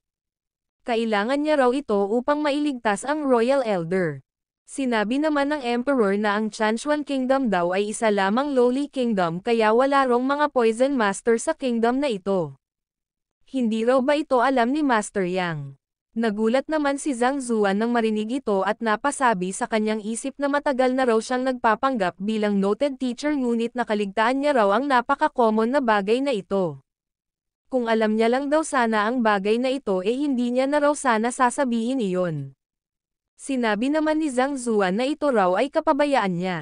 Kailangan niya raw ito upang mailigtas ang royal elder. Sinabi naman ng emperor na ang Chanshuan Kingdom daw ay isa lamang lowly kingdom kaya wala rong mga poison master sa kingdom na ito. Hindi raw ba ito alam ni Master Yang? Nagulat naman si Zhang Zuan nang marinig ito at napasabi sa kanyang isip na matagal na raw siyang nagpapanggap bilang noted teacher ngunit nakaligtaan niya raw ang napaka-common na bagay na ito. Kung alam niya lang daw sana ang bagay na ito eh hindi niya na raw sana sasabihin iyon. Sinabi naman ni Zhang Zuan na ito raw ay kapabayaan niya.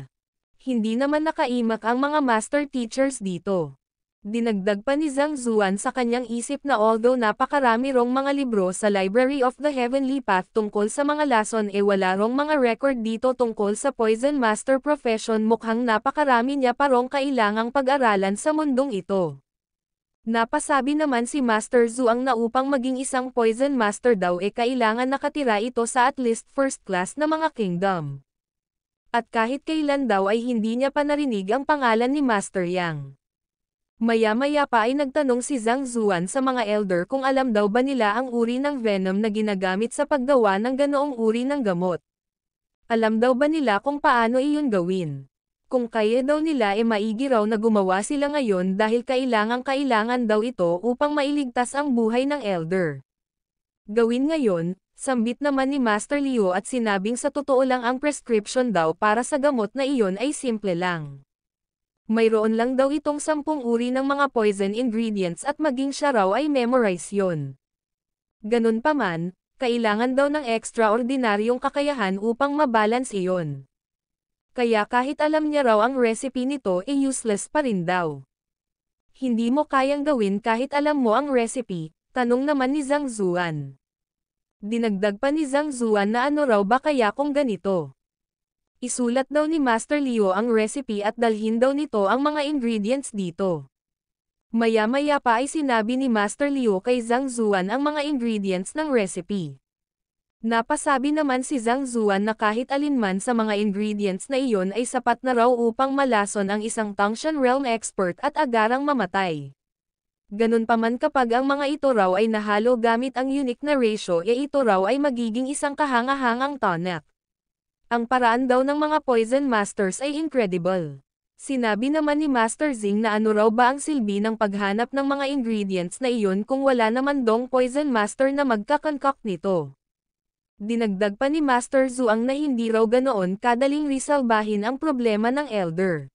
Hindi naman nakaimak ang mga master teachers dito. Dinagdag pa ni Zhang Zuan sa kanyang isip na although napakarami rong mga libro sa Library of the Heavenly Path tungkol sa mga lason e eh wala rong mga record dito tungkol sa Poison Master Profession mukhang napakarami niya pa rong kailangang pag-aralan sa mundong ito. Napasabi naman si Master Zhu na upang maging isang Poison Master daw e eh kailangan nakatira ito sa at least first class na mga kingdom. At kahit kailan daw ay hindi niya pa narinig ang pangalan ni Master Yang. Maya-maya pa ay nagtanong si Zhang Zuan sa mga elder kung alam daw ba nila ang uri ng venom na ginagamit sa paggawa ng ganoong uri ng gamot. Alam daw ba nila kung paano iyon gawin? Kung kaya daw nila ay e eh maigi raw na gumawa sila ngayon dahil kailangang-kailangan daw ito upang mailigtas ang buhay ng elder. Gawin ngayon, sambit naman ni Master Leo at sinabing sa totoo lang ang prescription daw para sa gamot na iyon ay simple lang mayroon lang daw itong sampung uri ng mga poison ingredients at maging siya raw ay memorize yon. Ganun pa man, kailangan daw ng ekstraordinaryong kakayahan upang mabalance iyon. Kaya kahit alam niya raw ang recipe nito ay eh, useless pa rin daw. Hindi mo kayang gawin kahit alam mo ang recipe, tanong naman ni Zhang Zuan. Dinagdag pa ni Zhang Zuan na ano raw ba kaya kung ganito. Isulat daw ni Master Leo ang recipe at dalhin daw nito ang mga ingredients dito. Maya-maya pa ay sinabi ni Master Leo kay Zhang Zuan ang mga ingredients ng recipe. Napasabi naman si Zhang Zuan na kahit alinman sa mga ingredients na iyon ay sapat na raw upang malason ang isang Tangshan Realm expert at agarang mamatay. Ganun pa man kapag ang mga ito raw ay nahalo gamit ang unique na ratio e ito raw ay magiging isang kahangahangang tonic. Ang paraan daw ng mga Poison Masters ay incredible. Sinabi naman ni Master Zing na ano raw ba ang silbi ng paghanap ng mga ingredients na iyon kung wala naman dong Poison Master na magkakoncoct nito. Dinagdag pa ni Master Zhuang na hindi raw ganoon kadaling risalbahin ang problema ng Elder.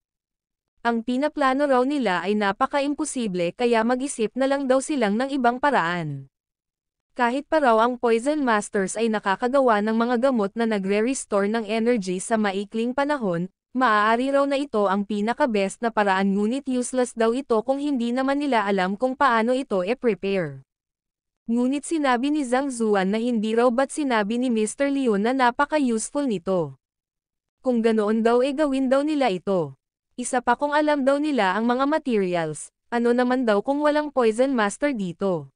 Ang pinaplano raw nila ay napaka-imposible kaya mag-isip na lang daw silang ng ibang paraan. Kahit pa raw ang Poison Masters ay nakakagawa ng mga gamot na nagre-restore ng energy sa maikling panahon, maaari raw na ito ang pinaka-best na paraan ngunit useless daw ito kung hindi naman nila alam kung paano ito e-prepare. Ngunit sinabi ni Zhang Zuan na hindi raw ba't sinabi ni Mr. Leon na napaka-useful nito. Kung ganoon daw e gawin daw nila ito. Isa pa kung alam daw nila ang mga materials, ano naman daw kung walang Poison Master dito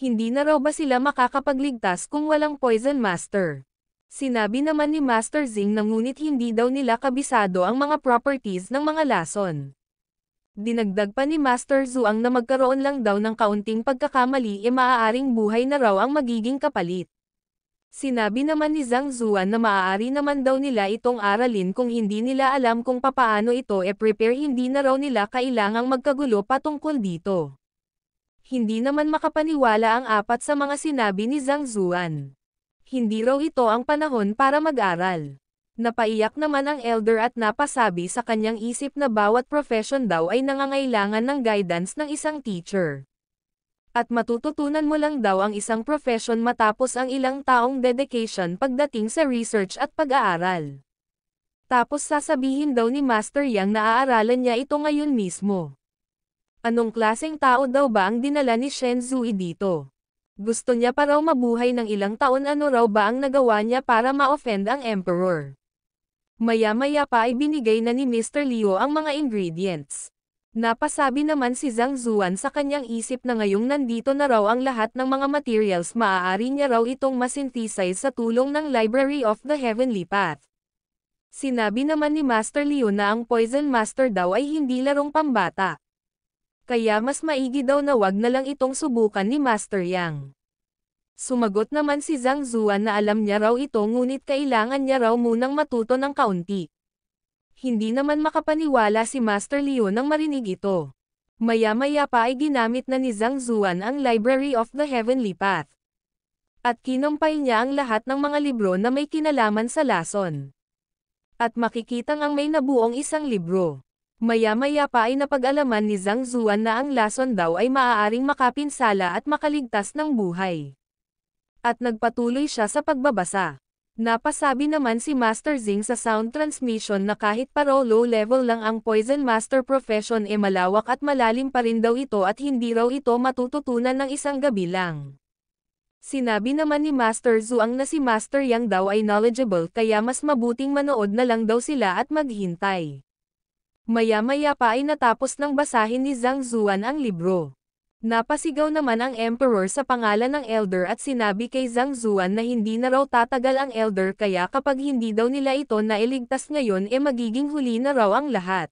hindi na raw ba sila makakapagligtas kung walang Poison Master. Sinabi naman ni Master Zing na ngunit hindi daw nila kabisado ang mga properties ng mga lason. Dinagdag pa ni Master Zhuang na magkaroon lang daw ng kaunting pagkakamali e maaaring buhay na raw ang magiging kapalit. Sinabi naman ni Zhang Zuan na maaari naman daw nila itong aralin kung hindi nila alam kung papaano ito e prepare hindi na raw nila kailangang magkagulo patungkol dito. Hindi naman makapaniwala ang apat sa mga sinabi ni Zhang Zuan. Hindi raw ito ang panahon para mag-aral. Napaiyak naman ang elder at napasabi sa kanyang isip na bawat profession daw ay nangangailangan ng guidance ng isang teacher. At matututunan mo lang daw ang isang profession matapos ang ilang taong dedication pagdating sa research at pag-aaral. Tapos sasabihin daw ni Master Yang na aaralan niya ito ngayon mismo. Anong klaseng tao daw ba ang dinala ni Shen Zui dito? Gusto niya pa raw mabuhay ng ilang taon ano raw ba ang nagawa niya para ma-offend ang Emperor. Maya-maya pa ay binigay na ni Mr. Leo ang mga ingredients. Napasabi naman si Zhang Zuan sa kanyang isip na ngayong nandito na raw ang lahat ng mga materials maaari niya raw itong masinthesize sa tulong ng Library of the Heavenly Path. Sinabi naman ni Master Leo na ang Poison Master daw ay hindi larong pambata kaya mas maigi daw na wag na lang itong subukan ni Master Yang. Sumagot naman si Zhang Zuan na alam niya raw ito ngunit kailangan niya raw munang matuto ng kaunti. Hindi naman makapaniwala si Master Leo nang marinig ito. Maya-maya pa ay ginamit na ni Zhang Zuan ang Library of the Heavenly Path. At kinumpay niya ang lahat ng mga libro na may kinalaman sa lason. At makikitang ang may nabuong isang libro. Maya-maya pa ay napag-alaman ni Zhang Zuan na ang lason daw ay maaaring makapinsala at makaligtas ng buhay. At nagpatuloy siya sa pagbabasa. Napasabi naman si Master Zing sa sound transmission na kahit paro low level lang ang Poison Master profession e malawak at malalim pa rin daw ito at hindi raw ito matututunan ng isang gabi lang. Sinabi naman ni Master Zuang na si Master Yang daw ay knowledgeable kaya mas mabuting manood na lang daw sila at maghintay. Maya-maya pa ay natapos ng basahin ni Zhang Zuan ang libro. Napasigaw naman ang Emperor sa pangalan ng Elder at sinabi kay Zhang Zuan na hindi na raw tatagal ang Elder kaya kapag hindi daw nila ito nailigtas ngayon e eh magiging huli na raw ang lahat.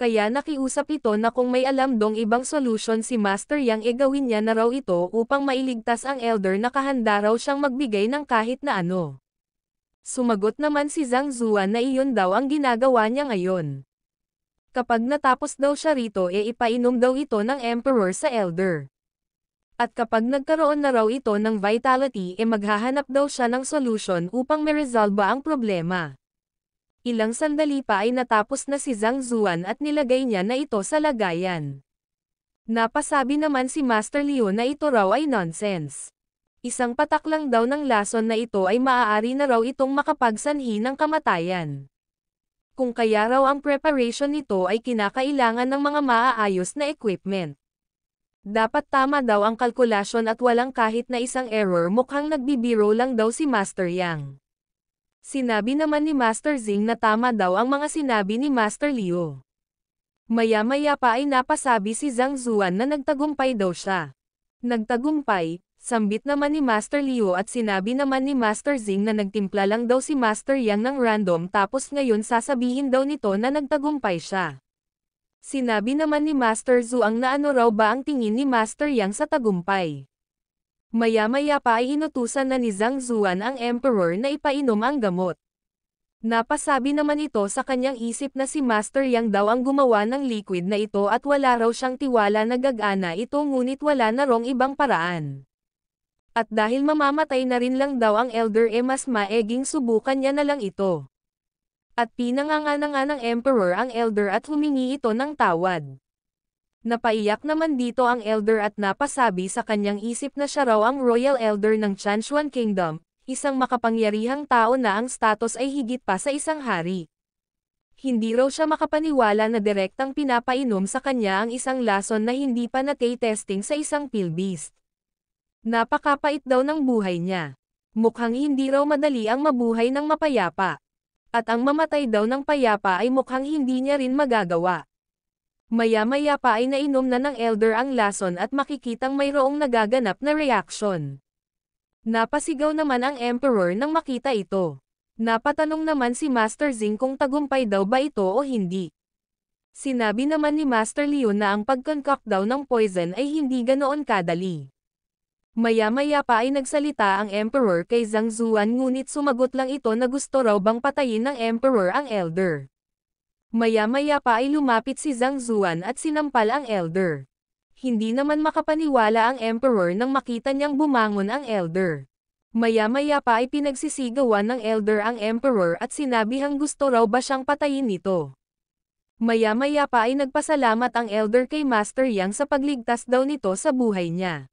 Kaya nakiusap ito na kung may alam dong ibang solusyon si Master Yang e eh gawin niya na raw ito upang mailigtas ang Elder na kahanda raw siyang magbigay ng kahit na ano. Sumagot naman si Zhang Zuan na iyon daw ang ginagawa niya ngayon. Kapag natapos daw siya rito e ipainom daw ito ng Emperor sa Elder. At kapag nagkaroon na raw ito ng vitality e maghahanap daw siya ng solution upang meresolba ang problema. Ilang sandali pa ay natapos na si Zhang Zuan at nilagay niya na ito sa lagayan. Napasabi naman si Master Leo na ito raw ay nonsense. Isang patak lang daw ng lason na ito ay maaari na raw itong makapagsanhi ng kamatayan kung kaya raw ang preparation nito ay kinakailangan ng mga maaayos na equipment. Dapat tama daw ang kalkulasyon at walang kahit na isang error mukhang nagbibiro lang daw si Master Yang. Sinabi naman ni Master Zing na tama daw ang mga sinabi ni Master Liu. Maya-maya pa ay napasabi si Zhang Zuan na nagtagumpay daw siya. Nagtagumpay, Sambit naman ni Master Leo at sinabi naman ni Master Zing na nagtimpla lang daw si Master Yang ng random tapos ngayon sasabihin daw nito na nagtagumpay siya. Sinabi naman ni Master Zhuang na ano raw ba ang tingin ni Master Yang sa tagumpay. Maya-maya pa ay inutusan na ni Zhang Zuan ang Emperor na ipainom ang gamot. Napasabi naman ito sa kanyang isip na si Master Yang daw ang gumawa ng liquid na ito at wala raw siyang tiwala na gagana ito ngunit wala na rong ibang paraan. At dahil mamamatay na rin lang daw ang elder e mas maeging subukan niya na lang ito. At pinanganga nga ng emperor ang elder at humingi ito ng tawad. Napaiyak naman dito ang elder at napasabi sa kanyang isip na siya raw ang royal elder ng Chanchuan Kingdom, isang makapangyarihang tao na ang status ay higit pa sa isang hari. Hindi raw siya makapaniwala na direktang pinapainom sa kanya ang isang lason na hindi pa natay testing sa isang pill beast. Napakapait daw ng buhay niya. Mukhang hindi raw madali ang mabuhay ng mapayapa. At ang mamatay daw ng payapa ay mukhang hindi niya rin magagawa. Maya-maya pa ay nainom na ng elder ang lason at makikitang mayroong nagaganap na reaksyon. Napasigaw naman ang emperor nang makita ito. Napatanong naman si Master Zing kung tagumpay daw ba ito o hindi. Sinabi naman ni Master Leon na ang pagkoncoct daw ng poison ay hindi ganoon kadali. Maya-maya pa ay nagsalita ang Emperor kay Zhang Zuan ngunit sumagot lang ito na gusto raw bang patayin ng Emperor ang Elder. Maya-maya pa ay lumapit si Zhang Zuan at sinampal ang Elder. Hindi naman makapaniwala ang Emperor nang makita niyang bumangon ang Elder. Maya-maya pa ay pinagsisigawan ng elder ang emperor at sinabihang gusto raw ba siyang patayin nito. Maya-maya pa ay nagpasalamat ang elder kay Master Yang sa pagligtas daw nito sa buhay niya.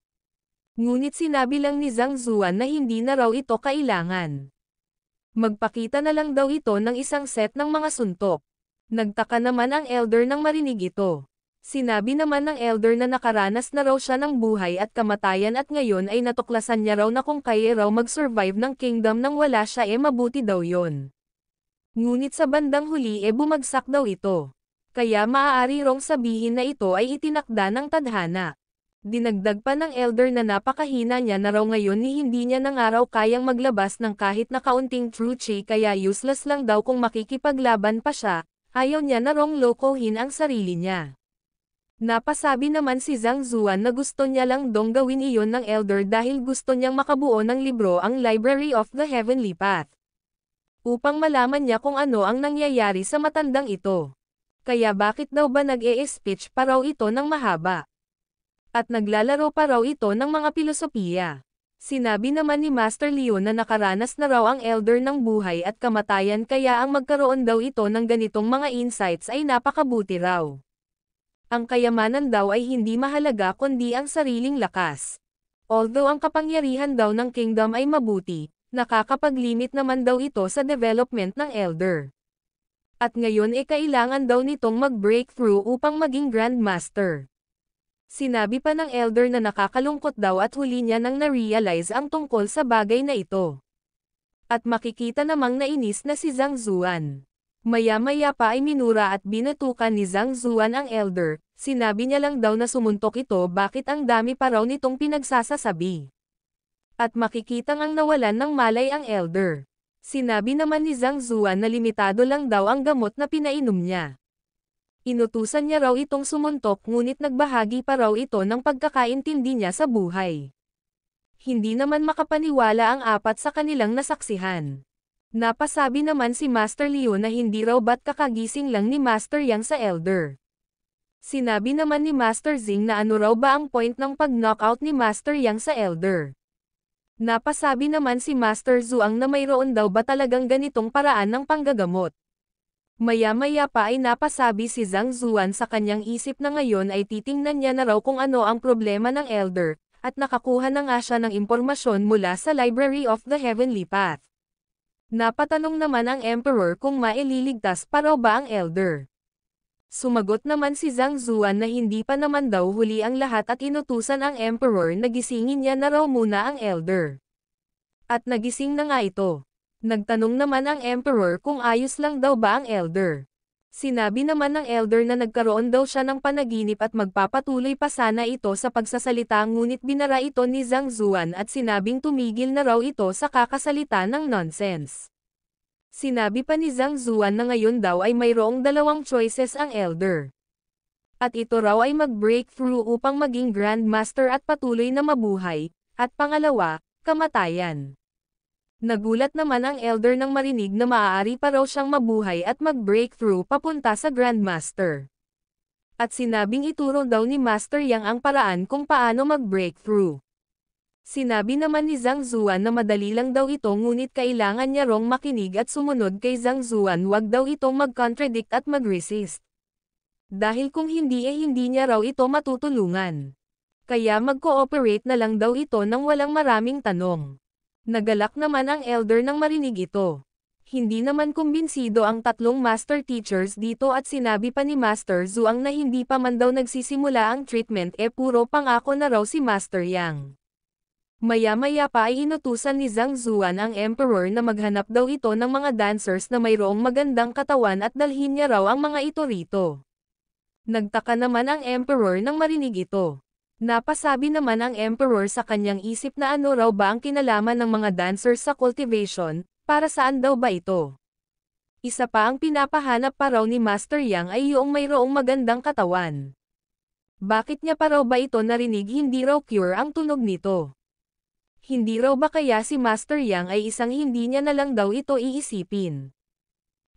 Ngunit sinabi lang ni Zhang Zuan na hindi na raw ito kailangan. Magpakita na lang daw ito ng isang set ng mga suntok. Nagtaka naman ang elder nang marinig ito. Sinabi naman ng elder na nakaranas na raw siya ng buhay at kamatayan at ngayon ay natuklasan niya raw na kung kaya raw mag-survive ng kingdom nang wala siya e eh mabuti daw yon. Ngunit sa bandang huli e eh bumagsak daw ito. Kaya maaari rong sabihin na ito ay itinakda ng tadhana. Dinagdag pa ng elder na napakahina niya na raw ngayon ni hindi niya ng araw kayang maglabas ng kahit na kaunting true chi kaya useless lang daw kung makikipaglaban pa siya, ayaw niya na rong lokohin ang sarili niya. Napasabi naman si Zhang Zuan na gusto niya lang dong gawin iyon ng elder dahil gusto niyang makabuo ng libro ang Library of the Heavenly Path. Upang malaman niya kung ano ang nangyayari sa matandang ito. Kaya bakit daw ba nag-e-speech pa raw ito ng mahaba? at naglalaro pa raw ito ng mga pilosopiya. Sinabi naman ni Master Leo na nakaranas na raw ang elder ng buhay at kamatayan kaya ang magkaroon daw ito ng ganitong mga insights ay napakabuti raw. Ang kayamanan daw ay hindi mahalaga kundi ang sariling lakas. Although ang kapangyarihan daw ng kingdom ay mabuti, nakakapaglimit naman daw ito sa development ng elder. At ngayon e eh kailangan daw nitong mag-breakthrough upang maging Grandmaster. Sinabi pa ng elder na nakakalungkot daw at huli niya nang na-realize ang tungkol sa bagay na ito. At makikita namang nainis na si Zhang Zuan. Maya-maya pa ay minura at binatukan ni Zhang Zuan ang elder, sinabi niya lang daw na sumuntok ito bakit ang dami pa raw nitong pinagsasasabi. At makikita ngang nawalan ng malay ang elder. Sinabi naman ni Zhang Zuan na limitado lang daw ang gamot na pinainom niya. Inutusan niya raw itong sumuntok ngunit nagbahagi pa raw ito ng pagkakaintindi niya sa buhay. Hindi naman makapaniwala ang apat sa kanilang nasaksihan. Napasabi naman si Master Leo na hindi raw ba't kakagising lang ni Master Yang sa Elder. Sinabi naman ni Master Zing na ano raw ba ang point ng pag-knockout ni Master Yang sa Elder. Napasabi naman si Master Zhuang na mayroon daw ba talagang ganitong paraan ng panggagamot. Maya-maya pa ay napasabi si Zhang Zuan sa kanyang isip na ngayon ay titingnan niya na raw kung ano ang problema ng Elder, at nakakuha na nga siya ng impormasyon mula sa Library of the Heavenly Path. Napatanong naman ang Emperor kung maililigtas pa raw ba ang Elder. Sumagot naman si Zhang Zuan na hindi pa naman daw huli ang lahat at inutusan ang Emperor na gisingin niya na raw muna ang Elder. At nagising na nga ito. Nagtanong naman ang emperor kung ayos lang daw ba ang elder. Sinabi naman ng elder na nagkaroon daw siya ng panaginip at magpapatuloy pa sana ito sa pagsasalita ngunit binara ito ni Zhang Zuan at sinabing tumigil na raw ito sa kakasalita ng nonsense. Sinabi pa ni Zhang Zuan na ngayon daw ay mayroong dalawang choices ang elder. At ito raw ay mag-breakthrough upang maging Grandmaster at patuloy na mabuhay, at pangalawa, kamatayan. Nagulat naman ang elder nang marinig na maaari pa raw siyang mabuhay at mag-breakthrough papunta sa Grandmaster. At sinabing ituro daw ni Master Yang ang paraan kung paano mag-breakthrough. Sinabi naman ni Zhang Zuan na madali lang daw ito ngunit kailangan niya rong makinig at sumunod kay Zhang Zuan wag daw itong mag-contradict at mag-resist. Dahil kung hindi eh hindi niya raw ito matutulungan. Kaya mag-cooperate na lang daw ito nang walang maraming tanong. Nagalak naman ang elder nang marinig ito. Hindi naman kumbinsido ang tatlong master teachers dito at sinabi pa ni Master Zhu ang na hindi pa man daw nagsisimula ang treatment e puro pangako na raw si Master Yang. Maya-maya pa ay hinutusan ni Zhang Zuan ang Emperor na maghanap daw ito ng mga dancers na mayroong magandang katawan at dalhin niya raw ang mga ito rito. Nagtaka naman ang Emperor nang marinig ito. Napasabi naman ang emperor sa kanyang isip na ano raw ba ang kinalaman ng mga dancers sa cultivation, para saan daw ba ito. Isa pa ang pinapahanap pa raw ni Master Yang ay yung mayroong magandang katawan. Bakit niya pa raw ba ito narinig hindi raw cure ang tunog nito? Hindi raw ba kaya si Master Yang ay isang hindi niya na lang daw ito iisipin?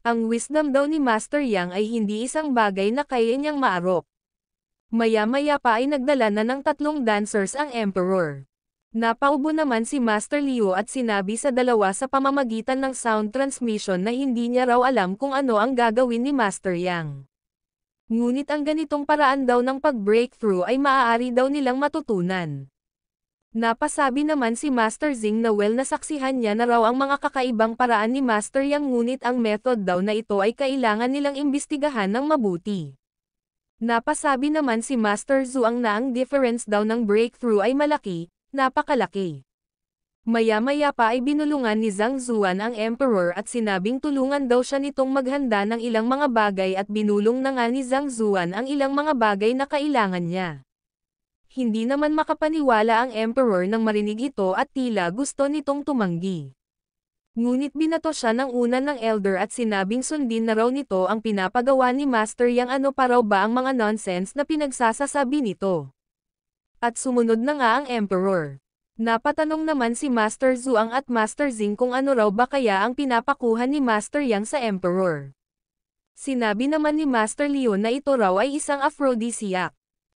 Ang wisdom daw ni Master Yang ay hindi isang bagay na kaya niyang maarok, Maya-maya pa ay nagdala na ng tatlong dancers ang Emperor. Napaubo naman si Master Leo at sinabi sa dalawa sa pamamagitan ng sound transmission na hindi niya raw alam kung ano ang gagawin ni Master Yang. Ngunit ang ganitong paraan daw ng pag-breakthrough ay maaari daw nilang matutunan. Napasabi naman si Master Zing na well nasaksihan niya na raw ang mga kakaibang paraan ni Master Yang ngunit ang method daw na ito ay kailangan nilang imbestigahan ng mabuti. Napasabi naman si Master Zhuang na ang difference daw ng breakthrough ay malaki, napakalaki. Maya-maya pa ay binulungan ni Zhang Zuan ang emperor at sinabing tulungan daw siya nitong maghanda ng ilang mga bagay at binulong na nga ni Zhang Zuan ang ilang mga bagay na kailangan niya. Hindi naman makapaniwala ang emperor nang marinig ito at tila gusto nitong tumanggi. Ngunit binato siya ng una ng elder at sinabing sundin na raw nito ang pinapagawa ni Master yang ano pa raw ba ang mga nonsense na pinagsasasabi nito. At sumunod na nga ang Emperor. Napatanong naman si Master Zhuang at Master Zing kung ano raw ba kaya ang pinapakuha ni Master Yang sa Emperor. Sinabi naman ni Master Leon na ito raw ay isang aphrodisiac.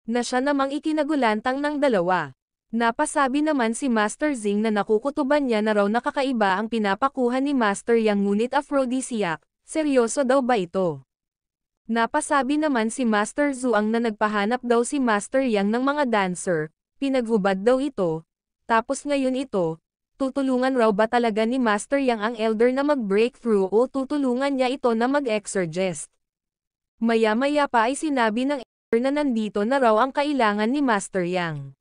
Na siya namang ikinagulantang ng dalawa. Napasabi naman si Master Zing na nakukutuban niya na raw nakakaiba ang pinapakuha ni Master Yang ngunit aphrodisiac, seryoso daw ba ito? Napasabi naman si Master Zhuang na nagpahanap daw si Master Yang ng mga dancer, pinaghubad daw ito, tapos ngayon ito, tutulungan raw ba talaga ni Master Yang ang elder na mag-breakthrough o tutulungan niya ito na mag-exorgest? Maya-maya pa ay sinabi ng elder na nandito na raw ang kailangan ni Master Yang.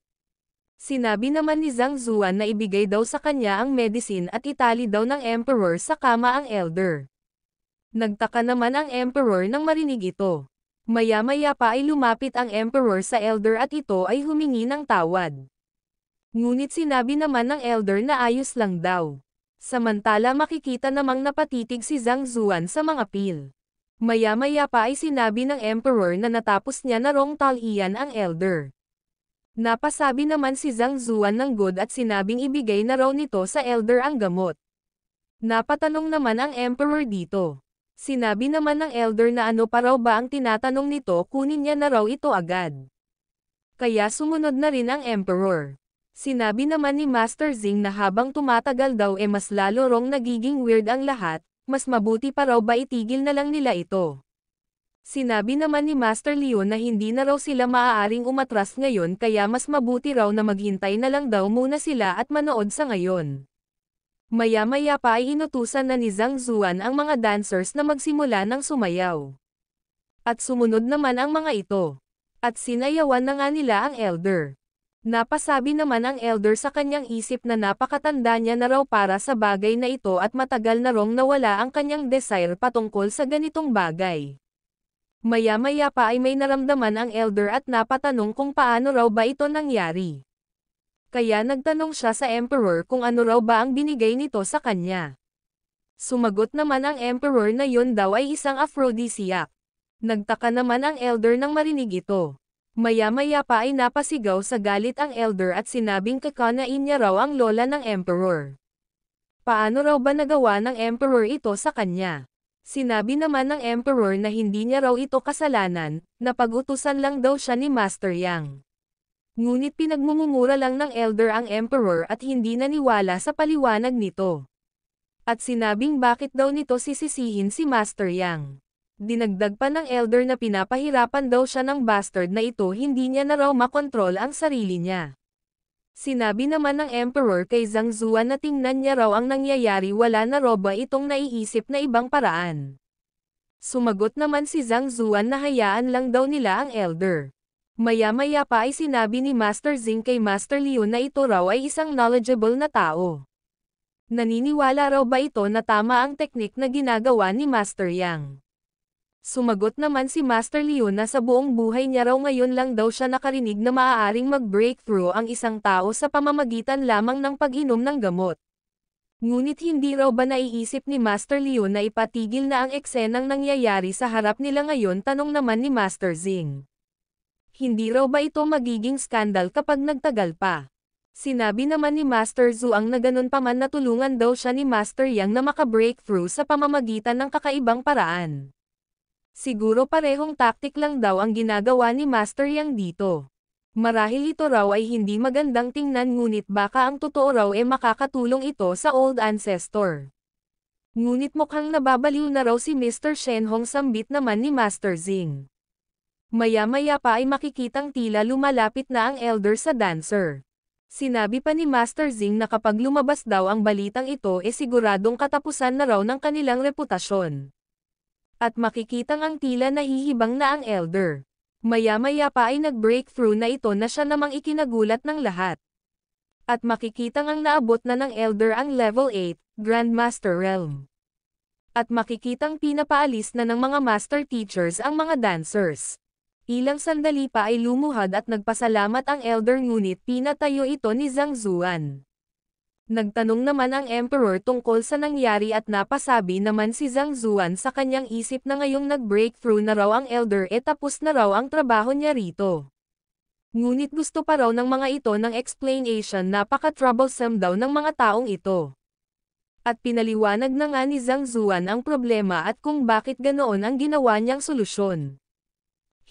Sinabi naman ni Zhang Zuan na ibigay daw sa kanya ang medicine at itali daw ng emperor sa kama ang elder. Nagtaka naman ang emperor nang marinig ito. Maya-maya pa ay lumapit ang emperor sa elder at ito ay humingi ng tawad. Ngunit sinabi naman ng elder na ayos lang daw. Samantala makikita namang napatitig si Zhang Zuan sa mga pil. Maya-maya pa ay sinabi ng emperor na natapos niya na wrong talian ang elder. Napasabi naman si Zhang Zuan ng God at sinabing ibigay na raw nito sa elder ang gamot. Napatanong naman ang emperor dito. Sinabi naman ng elder na ano pa raw ba ang tinatanong nito kunin niya na raw ito agad. Kaya sumunod na rin ang emperor. Sinabi naman ni Master Zing na habang tumatagal daw e eh mas lalo rong nagiging weird ang lahat, mas mabuti pa raw ba itigil na lang nila ito. Sinabi naman ni Master Leon na hindi na raw sila maaaring umatras ngayon kaya mas mabuti raw na maghintay na lang daw muna sila at manood sa ngayon. Maya-maya pa ay inutusan na ni Zhang Zuan ang mga dancers na magsimula ng sumayaw. At sumunod naman ang mga ito. At sinayawan na nga nila ang elder. Napasabi naman ang elder sa kanyang isip na napakatanda niya na raw para sa bagay na ito at matagal na rong nawala ang kanyang desire patungkol sa ganitong bagay. Maya-maya pa ay may naramdaman ang elder at napatanong kung paano raw ba ito nangyari. Kaya nagtanong siya sa emperor kung ano raw ba ang binigay nito sa kanya. Sumagot naman ang emperor na yon daw ay isang aphrodisiac. Nagtaka naman ang elder nang marinig ito. Maya-maya pa ay napasigaw sa galit ang elder at sinabing kakanain niya raw ang lola ng emperor. Paano raw ba nagawa ng emperor ito sa kanya? Sinabi naman ng Emperor na hindi niya raw ito kasalanan, na pag-utusan lang daw siya ni Master Yang. Ngunit pinagmumura lang ng Elder ang Emperor at hindi naniwala sa paliwanag nito. At sinabing bakit daw nito sisisihin si Master Yang. Dinagdag pa ng Elder na pinapahirapan daw siya ng bastard na ito hindi niya na raw makontrol ang sarili niya. Sinabi naman ng Emperor kay Zhang Zuan na tingnan niya raw ang nangyayari wala na roba itong naiisip na ibang paraan. Sumagot naman si Zhang Zuan na hayaan lang daw nila ang elder. Maya-maya pa ay sinabi ni Master Zing kay Master Liu na ito raw ay isang knowledgeable na tao. Naniniwala raw ba ito na tama ang teknik na ginagawa ni Master Yang? Sumagot naman si Master Leon na sa buong buhay niya raw ngayon lang daw siya nakarinig na maaaring mag-breakthrough ang isang tao sa pamamagitan lamang ng pag-inom ng gamot. Ngunit hindi raw ba naiisip ni Master Leon na ipatigil na ang eksenang nangyayari sa harap nila ngayon tanong naman ni Master Zing. Hindi raw ba ito magiging skandal kapag nagtagal pa? Sinabi naman ni Master Zhu ang na ganun pa man natulungan daw siya ni Master Yang na makabreakthrough sa pamamagitan ng kakaibang paraan. Siguro parehong taktik lang daw ang ginagawa ni Master Yang dito. Marahil ito raw ay hindi magandang tingnan ngunit baka ang totoo raw ay makakatulong ito sa old ancestor. Ngunit mukhang nababaliw na raw si Mr. Shen Hong sambit naman ni Master Zing. Maya-maya pa ay makikitang tila lumalapit na ang elder sa dancer. Sinabi pa ni Master Zing na kapag lumabas daw ang balitang ito e eh siguradong katapusan na raw ng kanilang reputasyon at makikitang ang tila nahihibang na ang elder. Maya-maya pa ay nag-breakthrough na ito na siya namang ikinagulat ng lahat. At makikitang ang naabot na ng elder ang level 8, Grandmaster Realm. At makikitang pinapaalis na ng mga master teachers ang mga dancers. Ilang sandali pa ay lumuhad at nagpasalamat ang elder ngunit pinatayo ito ni Zhang Zuan. Nagtanong naman ang emperor tungkol sa nangyari at napasabi naman si Zhang Zuan sa kanyang isip na ngayong nag-breakthrough na raw ang elder e tapos na raw ang trabaho niya rito. Ngunit gusto pa raw ng mga ito ng explanation napaka-troublesome daw ng mga taong ito. At pinaliwanag na nga ni Zhang Zuan ang problema at kung bakit ganoon ang ginawa niyang solusyon.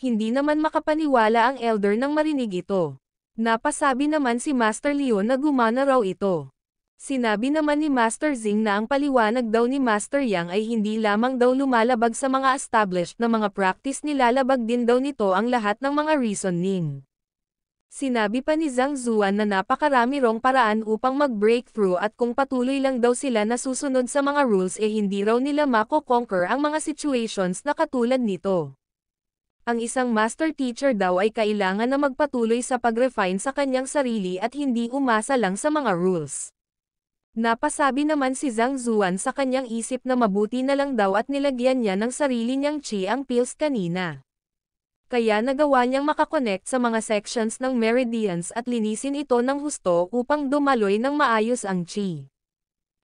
Hindi naman makapaniwala ang elder nang marinig ito. Napasabi naman si Master Leo na gumana raw ito. Sinabi naman ni Master Zing na ang paliwanag daw ni Master Yang ay hindi lamang daw lumalabag sa mga established na mga practice nilalabag din daw nito ang lahat ng mga reasoning. Sinabi pa ni Zhang Zuan na napakarami rong paraan upang mag-breakthrough at kung patuloy lang daw sila na susunod sa mga rules eh hindi raw nila mako-conquer ang mga situations na katulad nito. Ang isang master teacher daw ay kailangan na magpatuloy sa pag-refine sa kanyang sarili at hindi umasa lang sa mga rules. Napasabi naman si Zhang Zuan sa kanyang isip na mabuti na lang daw at nilagyan niya ng sarili niyang chi ang pills kanina. Kaya nagawa niyang makakonect sa mga sections ng meridians at linisin ito ng husto upang dumaloy ng maayos ang chi.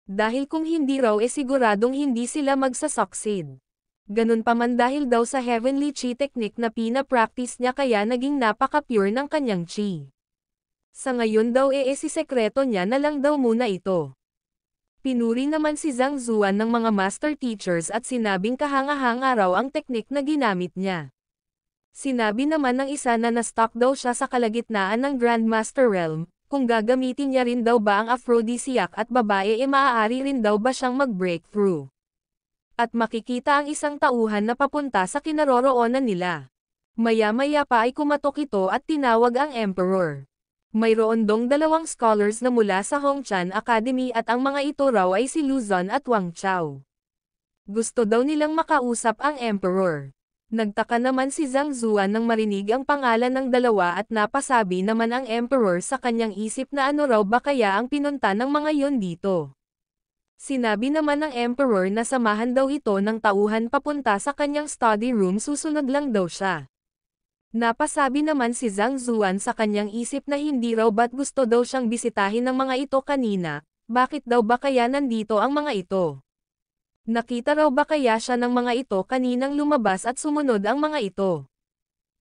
Dahil kung hindi raw e eh siguradong hindi sila magsasucceed. Ganun pa man dahil daw sa heavenly chi technique na pina-practice niya kaya naging napaka-pure ng kanyang chi. Sa ngayon daw e si sekreto niya na lang daw muna ito. Pinuri naman si Zhang Zuan ng mga master teachers at sinabing kahanga-hanga raw ang teknik na ginamit niya. Sinabi naman ng isa na na stock daw siya sa kalagitnaan ng Grandmaster Realm, kung gagamitin niya rin daw ba ang aphrodisiac at babae e maaari rin daw ba siyang mag-breakthrough. At makikita ang isang tauhan na papunta sa kinaroroonan nila. Maya-maya pa ay kumatok ito at tinawag ang Emperor. Mayroon dong dalawang scholars na mula sa Hongchan Academy at ang mga ito raw ay si Luzon at Wang Chao. Gusto daw nilang makausap ang emperor. Nagtaka naman si Zhang Zuan nang marinig ang pangalan ng dalawa at napasabi naman ang emperor sa kanyang isip na ano raw ba kaya ang pinunta ng mga yon dito. Sinabi naman ng emperor na samahan daw ito ng tauhan papunta sa kanyang study room susunod lang daw siya. Napasabi naman si Zhang Zuan sa kanyang isip na hindi raw ba't gusto daw siyang bisitahin ng mga ito kanina, bakit daw ba kaya nandito ang mga ito? Nakita raw ba kaya siya ng mga ito kaninang lumabas at sumunod ang mga ito?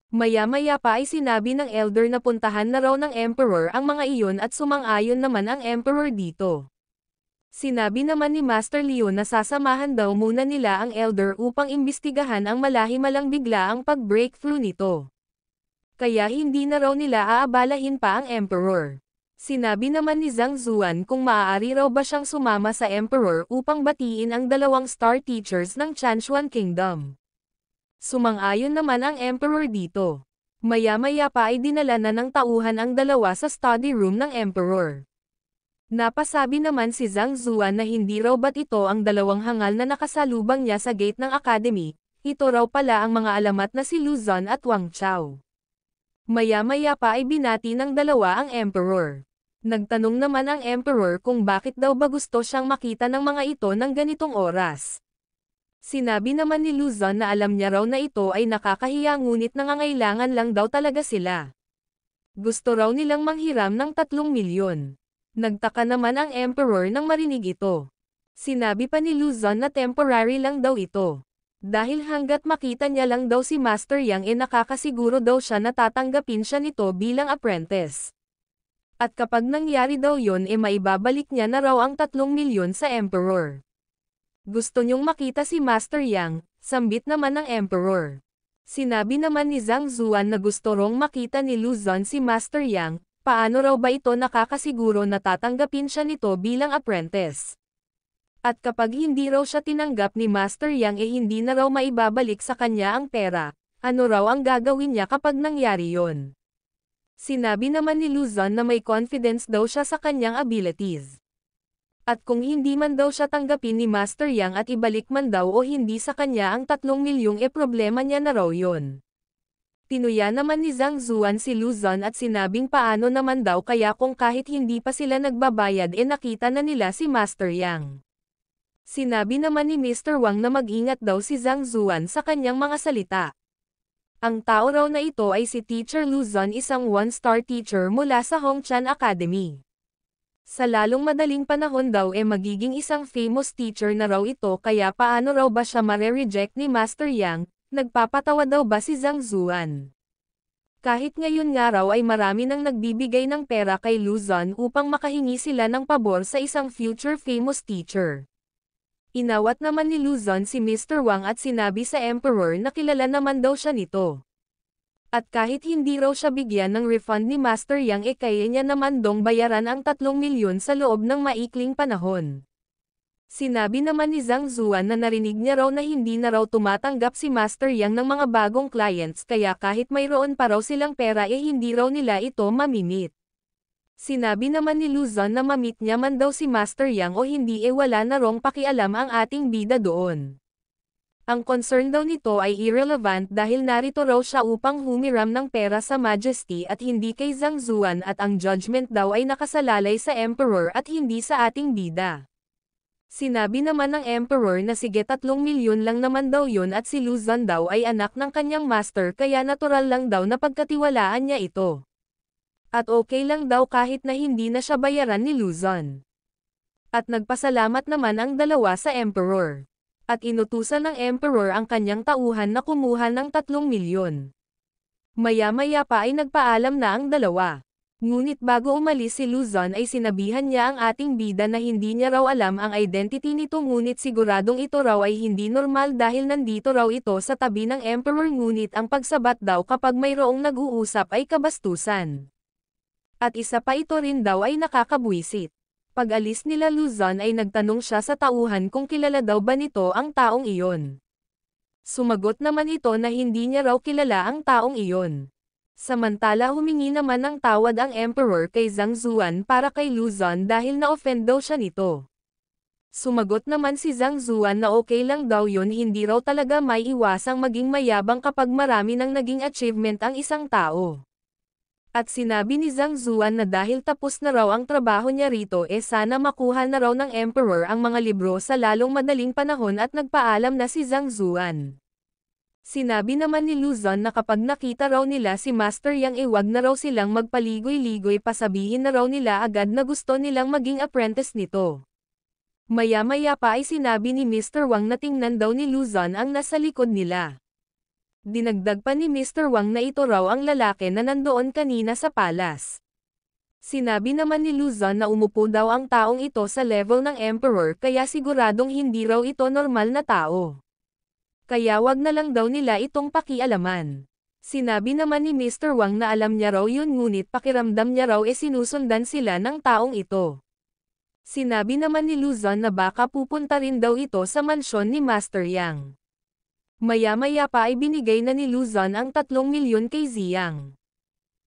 Maya-maya pa ay sinabi ng elder na puntahan na raw ng emperor ang mga iyon at sumang-ayon naman ang emperor dito. Sinabi naman ni Master Leo na sasamahan daw muna nila ang elder upang imbestigahan ang malahimalang bigla ang pag-breakthrough nito kaya hindi na raw nila aabalahin pa ang emperor. Sinabi naman ni Zhang Zuan kung maaari raw ba siyang sumama sa emperor upang batiin ang dalawang star teachers ng Chanshuan Kingdom. Sumang-ayon naman ang emperor dito. Maya-maya pa ay dinala na ng tauhan ang dalawa sa study room ng emperor. Napasabi naman si Zhang Zuan na hindi raw ba't ito ang dalawang hangal na nakasalubang niya sa gate ng academy, ito raw pala ang mga alamat na si Luzon at Wang Chao. Maya-maya pa ay binati ng dalawa ang emperor. Nagtanong naman ang emperor kung bakit daw ba gusto siyang makita ng mga ito ng ganitong oras. Sinabi naman ni Luzon na alam niya raw na ito ay nakakahiya ngunit nangangailangan lang daw talaga sila. Gusto raw nilang manghiram ng 3 milyon. Nagtaka naman ang emperor nang marinig ito. Sinabi pa ni Luzon na temporary lang daw ito. Dahil hanggat makita niya lang daw si Master Yang e nakakasiguro daw siya na tatanggapin siya nito bilang apprentice. At kapag nangyari daw yon e eh maibabalik niya na raw ang 3 milyon sa Emperor. Gusto niyong makita si Master Yang, sambit naman ng Emperor. Sinabi naman ni Zhang Zuan na gusto rong makita ni Luzon si Master Yang, paano raw ba ito nakakasiguro na tatanggapin siya nito bilang apprentice at kapag hindi raw siya tinanggap ni Master Yang eh hindi na raw maibabalik sa kanya ang pera, ano raw ang gagawin niya kapag nangyari yon. Sinabi naman ni Luzon na may confidence daw siya sa kanyang abilities. At kung hindi man daw siya tanggapin ni Master Yang at ibalik man daw o hindi sa kanya ang 3 milyong e problema niya na raw yon. Tinuya naman ni Zhang Zuan si Luzon at sinabing paano naman daw kaya kung kahit hindi pa sila nagbabayad e nakita na nila si Master Yang. Sinabi naman ni Mr. Wang na mag-ingat daw si Zhang Zuan sa kanyang mga salita. Ang tao raw na ito ay si Teacher Luzon isang one-star teacher mula sa Hongchan Academy. Sa lalong madaling panahon daw e eh magiging isang famous teacher na raw ito kaya paano raw ba siya mare-reject ni Master Yang, nagpapatawa daw ba si Zhang Zuan? Kahit ngayon nga raw ay marami nang nagbibigay ng pera kay Luzon upang makahingi sila ng pabor sa isang future famous teacher. Inawat naman ni Luzon si Mr. Wang at sinabi sa Emperor na kilala naman daw siya nito. At kahit hindi raw siya bigyan ng refund ni Master Yang e kaya niya naman dong bayaran ang 3 milyon sa loob ng maikling panahon. Sinabi naman ni Zhang Zuan na narinig niya raw na hindi na raw tumatanggap si Master Yang ng mga bagong clients kaya kahit mayroon pa raw silang pera eh hindi raw nila ito mamimit. Sinabi naman ni Luzon na mamit niya man daw si Master Yang o hindi e eh wala na rong pakialam ang ating bida doon. Ang concern daw nito ay irrelevant dahil narito raw siya upang humiram ng pera sa Majesty at hindi kay Zhang Zuan at ang judgment daw ay nakasalalay sa Emperor at hindi sa ating bida. Sinabi naman ng Emperor na sige tatlong milyon lang naman daw yun at si Luzon daw ay anak ng kanyang master kaya natural lang daw na pagkatiwalaan niya ito at okay lang daw kahit na hindi na siya bayaran ni Luzon. At nagpasalamat naman ang dalawa sa Emperor. At inutusan ng Emperor ang kanyang tauhan na kumuha ng 3 milyon. Maya-maya pa ay nagpaalam na ang dalawa. Ngunit bago umalis si Luzon ay sinabihan niya ang ating bida na hindi niya raw alam ang identity nito ngunit siguradong ito raw ay hindi normal dahil nandito raw ito sa tabi ng Emperor ngunit ang pagsabat daw kapag mayroong nag-uusap ay kabastusan. At isa pa ito rin daw ay nakakabwisit. Pag-alis nila Luzon ay nagtanong siya sa tauhan kung kilala daw ba nito ang taong iyon. Sumagot naman ito na hindi niya raw kilala ang taong iyon. Samantala humingi naman ng tawad ang Emperor kay Zhang Zuan para kay Luzon dahil na-offend daw siya nito. Sumagot naman si Zhang Zuan na okay lang daw yun hindi raw talaga may iwasang maging mayabang kapag marami nang naging achievement ang isang tao. At sinabi ni Zhang Zuan na dahil tapos na raw ang trabaho niya rito e eh sana makuha na raw ng Emperor ang mga libro sa lalong madaling panahon at nagpaalam na si Zhang Zuan. Sinabi naman ni Luzon na kapag nakita raw nila si Master Yang iwag eh na raw silang magpaligoy-ligoy pasabihin na raw nila agad na gusto nilang maging apprentice nito. Maya-maya pa ay sinabi ni Mr. Wang na tingnan daw ni Luzon ang nasa likod nila. Dinagdag pa ni Mr. Wang na ito raw ang lalaki na nandoon kanina sa palas. Sinabi naman ni Luzon na umupo daw ang taong ito sa level ng Emperor kaya siguradong hindi raw ito normal na tao. Kaya wag na lang daw nila itong pakialaman. Sinabi naman ni Mr. Wang na alam niya raw yun ngunit pakiramdam niya raw e sinusundan sila ng taong ito. Sinabi naman ni Luzon na baka pupunta rin daw ito sa mansyon ni Master Yang. Maya-maya pa ay binigay na ni Luzon ang 3 milyon kay Ziyang.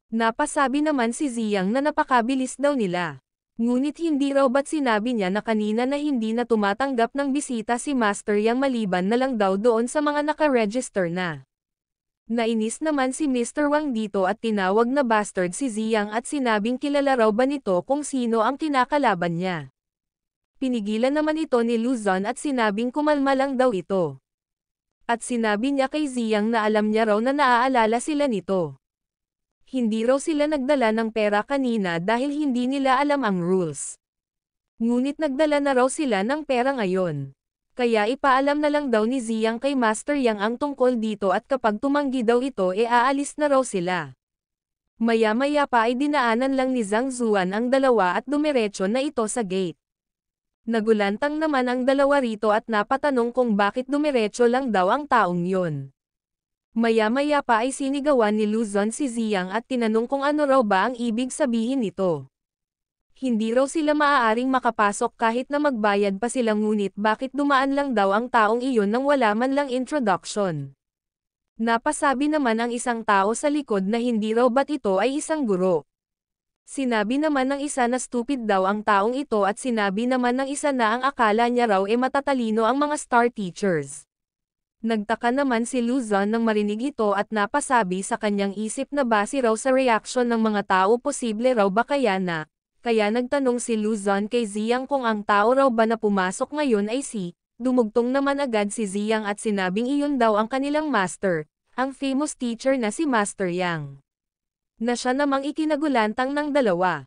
Napasabi naman si Ziyang na napakabilis daw nila. Ngunit hindi raw ba't sinabi niya na kanina na hindi na tumatanggap ng bisita si Master Yang maliban na lang daw doon sa mga nakaregister na. Nainis naman si Mr. Wang dito at tinawag na bastard si Ziyang at sinabing kilala raw ba nito kung sino ang kinakalaban niya. Pinigilan naman ito ni Luzon at sinabing kumalma lang daw ito at sinabi niya kay Ziyang na alam niya raw na naaalala sila nito. Hindi raw sila nagdala ng pera kanina dahil hindi nila alam ang rules. Ngunit nagdala na raw sila ng pera ngayon. Kaya ipaalam na lang daw ni Ziyang kay Master Yang ang tungkol dito at kapag tumanggi daw ito e aalis na raw sila. Maya-maya pa ay dinaanan lang ni Zhang Zuan ang dalawa at dumiretso na ito sa gate. Nagulantang naman ang dalawa rito at napatanong kung bakit dumiretso lang daw ang taong yon. Maya-maya pa ay sinigawan ni Luzon si Ziyang at tinanong kung ano raw ba ang ibig sabihin nito. Hindi raw sila maaaring makapasok kahit na magbayad pa sila ngunit bakit dumaan lang daw ang taong iyon nang wala man lang introduction. Napasabi naman ang isang tao sa likod na hindi raw ba't ito ay isang guro. Sinabi naman ng isa na stupid daw ang taong ito at sinabi naman ng isa na ang akala niya raw e matatalino ang mga star teachers. Nagtaka naman si Luzon nang marinig ito at napasabi sa kanyang isip na base raw sa reaksyon ng mga tao posible raw ba kaya na. Kaya nagtanong si Luzon kay Ziyang kung ang tao raw ba na pumasok ngayon ay si. Dumugtong naman agad si Ziyang at sinabing iyon daw ang kanilang master, ang famous teacher na si Master Yang na siya namang ikinagulantang ng dalawa.